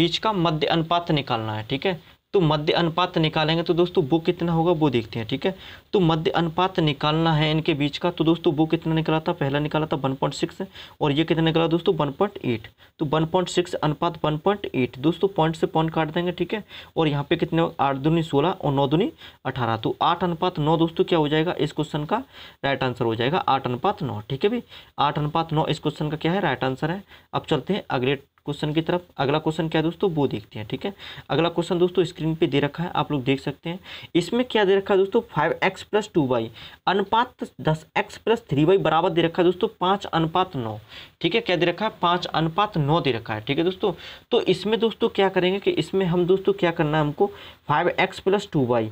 बीच का मध्य अनुपात निकालना है ठीक है तो मध्य अनुपात निकालेंगे तो दोस्तों वो कितना होगा वो देखते हैं ठीक है तो मध्य अनुपात निकालना है इनके बीच का तो दोस्तों वो कितना निकला था पहला निकाला था 1.6 और ये कितना निकला दोस्तों 1.8 तो 1.6 अनुपात 1.8 दोस्तों पॉइंट से पॉइंट काट देंगे ठीक है और यहाँ पे कितने आठ दूनी सोलह और नौ दूनी अठारह तो आठ अनुपात नौ दोस्तों क्या हो जाएगा इस क्वेश्चन का राइट आंसर हो जाएगा आठ अनुपात नौ ठीक है भाई आठ अनुपात नौ इस क्वेश्चन का क्या है राइट आंसर है अब चलते हैं अगले क्वेश्चन की तरफ अगला क्वेश्चन क्या है दोस्तों वो देखते हैं ठीक है अगला क्वेश्चन दोस्तों स्क्रीन पे दे रखा है आप लोग देख सकते हैं इसमें क्या दे रखा है दोस्तों five x plus two y अनुपात दस एक्स प्लस थ्री वाई बराबर दे रखा है दोस्तों पाँच अनुपात नौ ठीक है क्या दे रखा है पाँच अनुपात नौ दे रखा है ठीक है दोस्तों तो इसमें दोस्तों क्या करेंगे कि इसमें हम दोस्तों क्या करना है हमको five x plus two y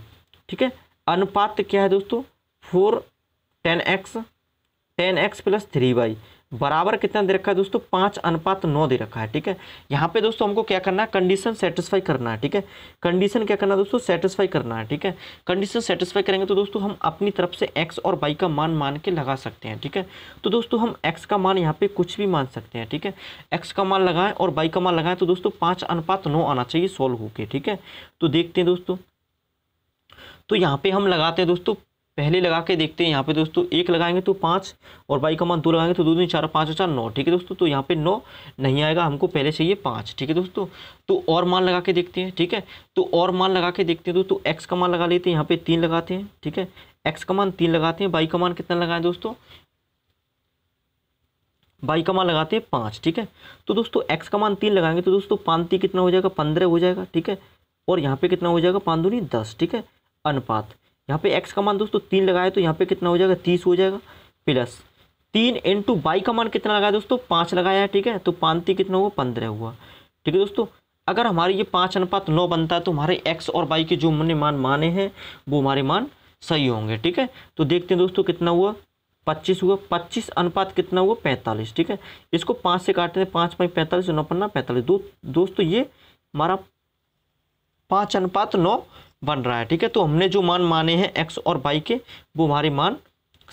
ठीक है अनुपात क्या है दोस्तों four ten x ten x plus three y बराबर कितना दे रखा है दोस्तों पाँच अनुपात नौ दे रखा है ठीक है यहाँ पे दोस्तों हमको क्या करना है कंडीशन सेटिस्फाई करना है ठीक है कंडीशन क्या करना है दोस्तों सेटिस्फाई करना है ठीक है कंडीशन सेटिस्फाई करेंगे तो दोस्तों हम अपनी तरफ से एक्स और बाई का मान मान के लगा सकते हैं ठीक है तो दोस्तों हम एक्स का मान यहाँ पर कुछ भी मान सकते हैं ठीक है एक्स का मान लगाएं और बाई का मान लगाएं तो दोस्तों पाँच अनुपात नौ आना चाहिए सॉल्व होके ठीक है तो देखते हैं दोस्तों तो यहाँ पे हम लगाते हैं दोस्तों पहले लगा के देखते हैं यहाँ पे दोस्तों एक लगाएंगे तो पाँच और बाई का मान दो लगाएंगे तो दो दिन चार पाँच चार नौ ठीक है दोस्तों तो यहाँ पे नौ नहीं आएगा हमको पहले चाहिए पाँच ठीक है दोस्तों तो और मान लगा के देखते हैं ठीक है तो और मान लगा के देखते हैं दोस्तों एक्स का मान लगा लेते हैं यहाँ पे तीन लगाते हैं ठीक है एक्स का मान तीन लगाते हैं बाई का मान कितना लगाएं दोस्तों बाई का मान लगाते हैं पाँच ठीक है तो दोस्तों एक्स का मान तीन लगाएंगे तो दोस्तों पानती कितना हो जाएगा पंद्रह हो जाएगा ठीक है और यहाँ पे कितना हो जाएगा पान दूनी दस ठीक है अनुपात यहाँ पे एक्स का मान दोस्तों तीन लगाए तो यहाँ पे कितना हो जाएगा तीस हो जाएगा प्लस तीन इंटू बाई का मान कितना लगाया दोस्तों पाँच लगाया है ठीक है तो पानती कितना हुआ पंद्रह हुआ ठीक है दोस्तों अगर हमारे ये पाँच अनुपात नौ बनता है तो हमारे एक्स और बाई के जो मन मान माने हैं वो हमारे मान सही होंगे ठीक है तो देखते हैं दोस्तों कितना हुआ पच्चीस हुआ पच्चीस अनुपात कितना हुआ पैंतालीस ठीक है इसको पाँच से काटते हैं पाँच पाई पैंतालीस नौ पन्ना पैंतालीस दो दोस्तों ये हमारा पाँच अनुपात नौ बन रहा है ठीक है तो हमने जो मान माने हैं एक्स और वाई के वो हमारे मान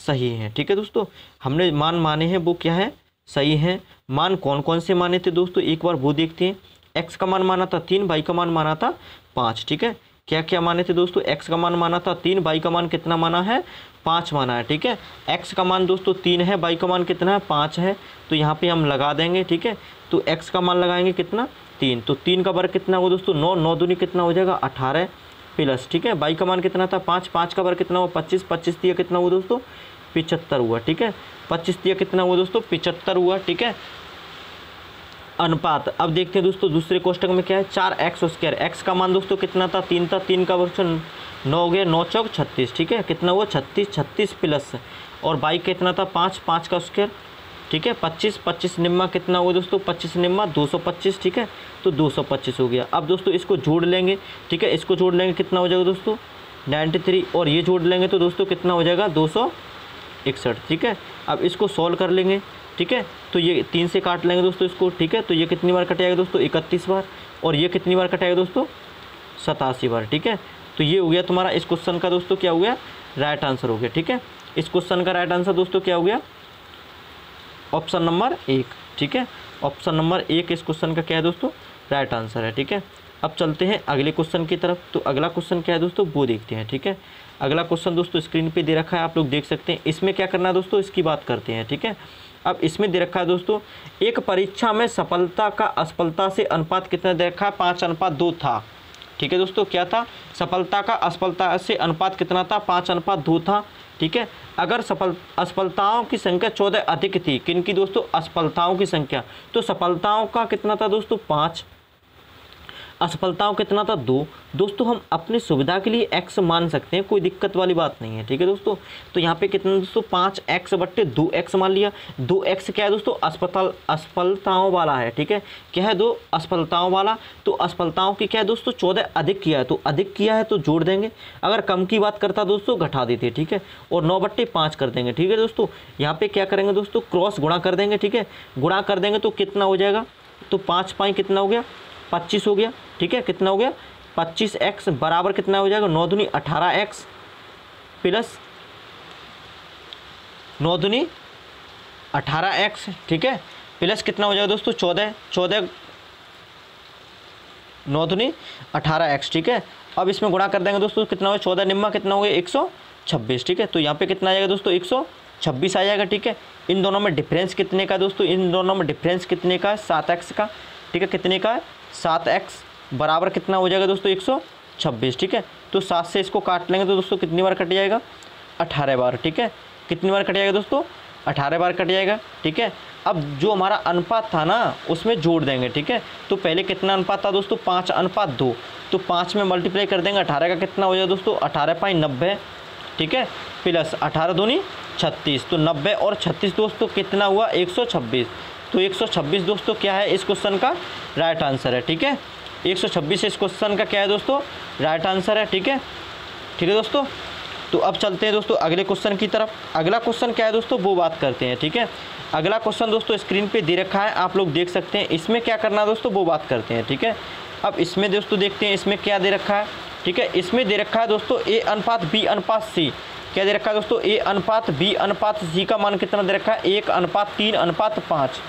सही हैं ठीक है दोस्तों हमने मान माने हैं वो क्या है सही है मान कौन कौन से माने थे दोस्तों एक बार वो देखते हैं एक्स का मान माना था तीन बाई का मान माना था पाँच ठीक है क्या क्या माने थे दोस्तों एक्स का मान माना था तीन बाई का मान कितना माना है पाँच माना है ठीक है एक्स का मान दोस्तों तीन है बाई का मान कितना है पाँच है तो यहाँ पे हम लगा देंगे ठीक है तो एक्स का मान लगाएंगे कितना तीन तो तीन का वर्ग कितना होगा दोस्तों नौ नौ दूनी कितना हो जाएगा अठारह प्लस ठीक है बाई का मान कितना था पाँच पाँच का वर्ग कितना हुआ पच्चीस पच्चीस दिया कितना हुआ दोस्तों पिचहत्तर हुआ ठीक है पच्चीस दिया कितना हुआ दोस्तों पिचहत्तर हुआ ठीक है अनुपात अब देखते हैं दोस्तों दूसरे कोष्टक में क्या है चार एक्स स्क्वायर एक्स का मान दोस्तों कितना था तीन था तीन का वर्ष नौ हो गया नौ चौक छत्तीस ठीक है कितना हुआ छत्तीस छत्तीस प्लस और बाई कितना था पाँच पाँच का स्क्वायर ठीक है पच्चीस पच्चीस निम्मा कितना हुआ दोस्तों पच्चीस निम्मा दो सौ पच्चीस ठीक है तो दो सौ पच्चीस हो गया अब दोस्तों इसको जोड़ लेंगे ठीक है इसको जोड़ लेंगे कितना हो जाएगा दोस्तों नाइन्टी थ्री और ये जोड़ लेंगे तो दोस्तों कितना हो जाएगा दो सौ इकसठ ठीक है अब इसको सॉल्व कर लेंगे ठीक है तो ये तीन से काट लेंगे दोस्तों इसको ठीक है तो ये कितनी बार कटाएगा दोस्तों इकतीस बार और ये कितनी बार कटाएगा दोस्तों सतासी बार ठीक है तो ये हो गया तुम्हारा इस क्वेश्चन का दोस्तों क्या हो गया राइट आंसर हो गया ठीक है इस क्वेश्चन का राइट आंसर दोस्तों क्या हो गया ऑप्शन नंबर एक ठीक है ऑप्शन नंबर एक इस क्वेश्चन का क्या है दोस्तों राइट आंसर है ठीक है अब चलते हैं अगले क्वेश्चन की तरफ तो अगला क्वेश्चन क्या है दोस्तों वो देखते हैं ठीक है अगला क्वेश्चन दोस्तों स्क्रीन पे दे रखा है आप लोग देख सकते हैं इसमें क्या करना है दोस्तों इसकी बात करते हैं ठीक है अब इसमें दे रखा है दोस्तों एक परीक्षा में सफलता का असफलता से अनुपात कितना दे रखा है पाँच अनुपात दो था ठीक है दोस्तों क्या था सफलता का असफलता से अनुपात कितना था पाँच अनुपात दो था ठीक है अगर सफल असफलताओं की संख्या चौदह अधिक थी किन की दोस्तों असफलताओं की संख्या तो सफलताओं का कितना था दोस्तों पाँच असफलताओं कितना था तो दो दोस्तों हम अपनी सुविधा के लिए एक्स मान सकते हैं कोई दिक्कत वाली बात नहीं है ठीक है दोस्तों तो यहाँ पे कितना दोस्तों पाँच एक्स बट्टे दो एक्स मान लिया दो एक्स क्या है दोस्तों अस्पताल असफलताओं वाला है ठीक है क्या है दो असफलताओं वाला तो असफलताओं की क्या है दोस्तों चौदह अधिक किया है तो अधिक किया है तो जोड़ देंगे अगर कम की बात करता दोस्तों घटा देते ठीक है और नौ बट्टे पाँच कर देंगे ठीक है दोस्तों यहाँ पर क्या करेंगे दोस्तों क्रॉस गुणा कर देंगे ठीक है गुणा कर देंगे तो कितना हो जाएगा तो पाँच पाई कितना हो गया पच्चीस हो गया ठीक है कितना हो गया पच्चीस एक्स बराबर कितना हो जाएगा नौ धुनी अठारह एक्स प्लस नौ धुनी अठारह एक्स ठीक है प्लस कितना हो जाएगा दोस्तों चौदह चौदह नौ धुनी अठारह एक्स ठीक है अब इसमें गुणा कर देंगे दोस्तों कितना हो चौदह निम्मा कितना हो गया एक सौ छब्बीस ठीक है तो यहाँ पे कितना आ जाएगा दोस्तों एक सौ छब्बीस आ जाएगा ठीक है इन दोनों में डिफरेंस कितने का दोस्तों इन दोनों में डिफरेंस कितने का सात एक्स का ठीक है कितने का सात एक्स बराबर कितना हो जाएगा दोस्तों एक सौ छब्बीस ठीक है तो सात से इसको काट लेंगे तो दोस्तों कितनी बार कट जाएगा अठारह बार ठीक है कितनी बार कट जाएगा दोस्तों अठारह बार कट जाएगा ठीक है अब जो हमारा अनुपात था ना उसमें जोड़ देंगे ठीक है तो पहले कितना अनुपात था दोस्तों पाँच अनुपात दो तो पाँच में मल्टीप्लाई कर देंगे अठारह का कितना हो जाएगा दोस्तों अठारह पाई नब्बे ठीक है प्लस अठारह दूनी छत्तीस तो नब्बे और छत्तीस दोस्तों कितना हुआ एक सौ छब्बीस तो 126 दोस्तों क्या है इस क्वेश्चन का राइट आंसर है ठीक है 126 इस क्वेश्चन का क्या है दोस्तों राइट आंसर है ठीक है ठीक है दोस्तों तो अब चलते हैं दोस्तों अगले क्वेश्चन की तरफ अगला क्वेश्चन क्या है दोस्तों वो बात करते हैं ठीक है अगला क्वेश्चन दोस्तों स्क्रीन पे दे रखा है आप लोग देख सकते हैं इसमें क्या करना है दोस्तों वो बात करते हैं ठीक है अब इसमें दोस्तों देखते हैं इसमें क्या दे रखा है ठीक है इसमें दे रखा है दोस्तों ए अनुपात बी अनुपात सी क्या दे रखा है दोस्तों ए अनुपात बी अनुपात सी का मान कितना दे रखा है एक अनुपात तीन अनुपात पाँच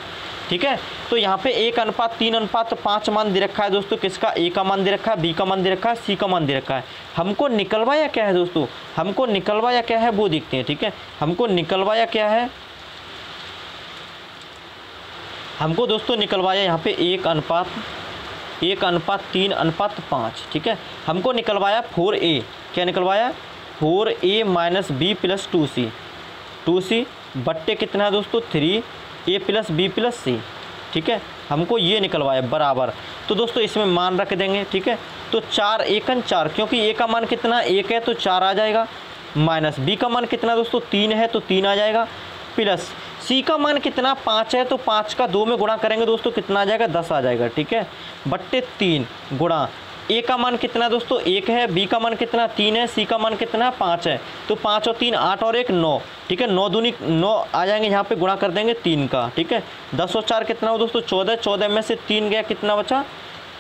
ठीक है तो यहाँ पे एक अनुपात तीन अनुपात पाँच मान दे रखा है दोस्तों किसका ए का मान दे रखा है बी का मान दे रखा है सी का मान दे रखा है हमको निकलवाया क्या है दोस्तों हमको निकलवाया क्या है वो देखते हैं ठीक है हमको निकलवाया क्या है हमको दोस्तों निकलवाया यहाँ पे एक अनुपात एक अनुपात तीन अनुपात पाँच ठीक है हमको निकलवाया फोर ए क्या निकलवाया four A minus B plus two C two C बट्टे कितना है दोस्तों three A plus B plus C ठीक है हमको ये निकलवाया बराबर तो दोस्तों इसमें मान रख देंगे ठीक है तो चार एकन चार क्योंकि ए का मान कितना एक है तो चार आ जाएगा माइनस बी का मान कितना दोस्तों तीन है तो तीन आ जाएगा प्लस सी का मान कितना पाँच है तो पाँच का दो में गुणा करेंगे दोस्तों कितना आ जाएगा दस आ जाएगा ठीक है बट्टे तीन गुणा ए का मान कितना दोस्तों एक है बी का मान कितना तीन है सी का मान कितना है पाँच है तो पाँच और तीन आठ और एक नौ ठीक है नौ दूनी नौ आ जाएंगे यहाँ पे गुणा कर देंगे तीन का ठीक है दस और चार कितना हो दोस्तों चौदह चौदह में से तीन गया कितना बचा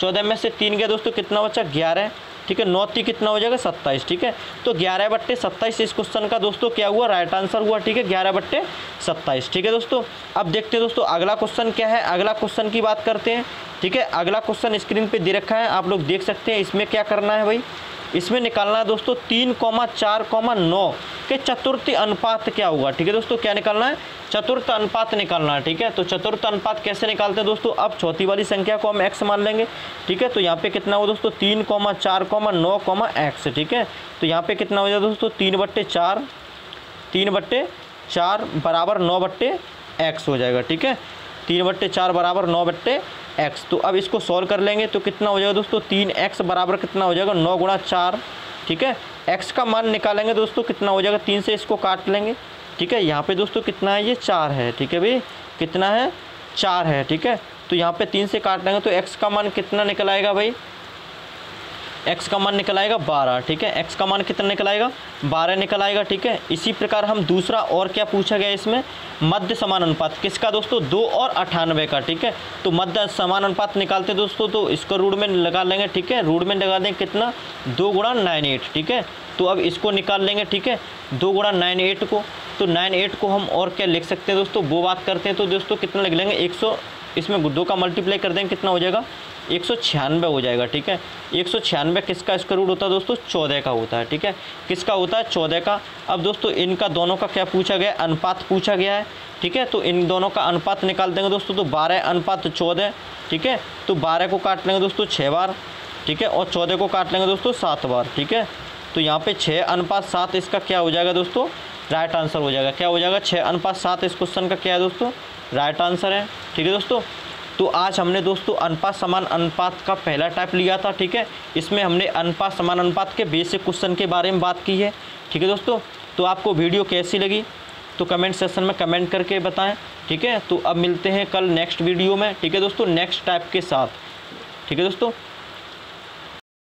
चौदह में से तीन गया दोस्तों कितना बचा ग्यारह ठीक है नौ ती कितना हो जाएगा सत्ताईस ठीक है तो ग्यारह बट्टे सत्ताईस इस क्वेश्चन का दोस्तों क्या हुआ राइट आंसर हुआ ठीक है ग्यारह बट्टे सत्ताईस ठीक है दोस्तों अब देखते हैं दोस्तों अगला क्वेश्चन क्या है अगला क्वेश्चन की बात करते हैं ठीक है अगला क्वेश्चन स्क्रीन पर दे रखा है आप लोग देख सकते हैं इसमें क्या करना है भाई इसमें निकालना है दोस्तों तीन कॉमा चार कॉमा नौ कि चतुर्थ अनुपात क्या होगा ठीक है दोस्तों क्या निकालना है चतुर्थ अनुपात निकालना है ठीक है तो चतुर्थ अनुपात कैसे निकालते हैं दोस्तों अब चौथी वाली संख्या को हम एक्स मान लेंगे ठीक है तो यहाँ पे कितना होगा दोस्तों तीन कॉमा चार कॉमा नौ कॉमा एक्स ठीक है तो यहाँ पे कितना हो जाएगा दोस्तों तीन बट्टे चार तीन बट्टे चार बराबर नौ बट्टे एक्स हो जाएगा ठीक है तीन बट्टे चार बराबर नौ बट्टे एक्स तो अब इसको सॉल्व कर लेंगे तो कितना हो जाएगा दोस्तों तीन एक्स बराबर कितना हो जाएगा नौ गुणा चार ठीक है एक्स का मान निकालेंगे दोस्तों कितना हो जाएगा तीन से इसको काट लेंगे ठीक है यहाँ पे दोस्तों कितना है ये चार है ठीक है भाई कितना है चार है ठीक है तो यहाँ पे तीन से काट लेंगे तो एक्स का मान कितना निकल आएगा भाई एक्स का मान निकल आएगा बारह ठीक है एक्स का मान कितना निकल आएगा बारह निकल आएगा ठीक है इसी प्रकार हम दूसरा और क्या पूछा गया इसमें मध्य समान अनुपात किसका दोस्तों दो और अठानवे का ठीक है तो मध्य समान अनुपात निकालते दोस्तों तो इसको रूड में लगा लेंगे ठीक है रूड में लगा देंगे कितना दो गुणा नाइन एट ठीक है तो अब इसको निकाल लेंगे ठीक है दो गुणा नाइन एट को तो नाइन एट को हम और क्या लिख सकते हैं दोस्तों वो बात करते हैं तो दोस्तों कितना लिख लेंगे एक सौ इसमें दो का मल्टीप्लाई कर देंगे कितना हो जाएगा एक हो जाएगा ठीक है एक किसका स्क्वायर रूट होता है दोस्तों चौदह का होता है ठीक है किसका होता है चौदह का अब दोस्तों इनका दोनों का क्या पूछा गया अनुपात पूछा गया है ठीक है तो इन दोनों का अनुपात निकाल देंगे दोस्तों तो बारह अनुपात चौदह ठीक है तो बारह को काट लेंगे दोस्तों छः बार ठीक है और चौदह को काट लेंगे दोस्तों सात बार ठीक है तो यहाँ पे छः अनुपात सात इसका क्या हो जाएगा दोस्तों राइट आंसर हो जाएगा क्या हो जाएगा छः अनुपात सात इस क्वेश्चन का क्या है दोस्तों राइट आंसर है ठीक है दोस्तों तो आज हमने दोस्तों अनुपात समान अनुपात का पहला टाइप लिया था ठीक है इसमें हमने अनुपात समान अनुपात के बेसिक क्वेश्चन के बारे में बात की है ठीक है दोस्तों तो आपको वीडियो कैसी लगी तो कमेंट सेशन में कमेंट करके बताएं ठीक है तो अब मिलते हैं कल नेक्स्ट वीडियो में ठीक है दोस्तों नेक्स्ट टाइप के साथ ठीक है दोस्तों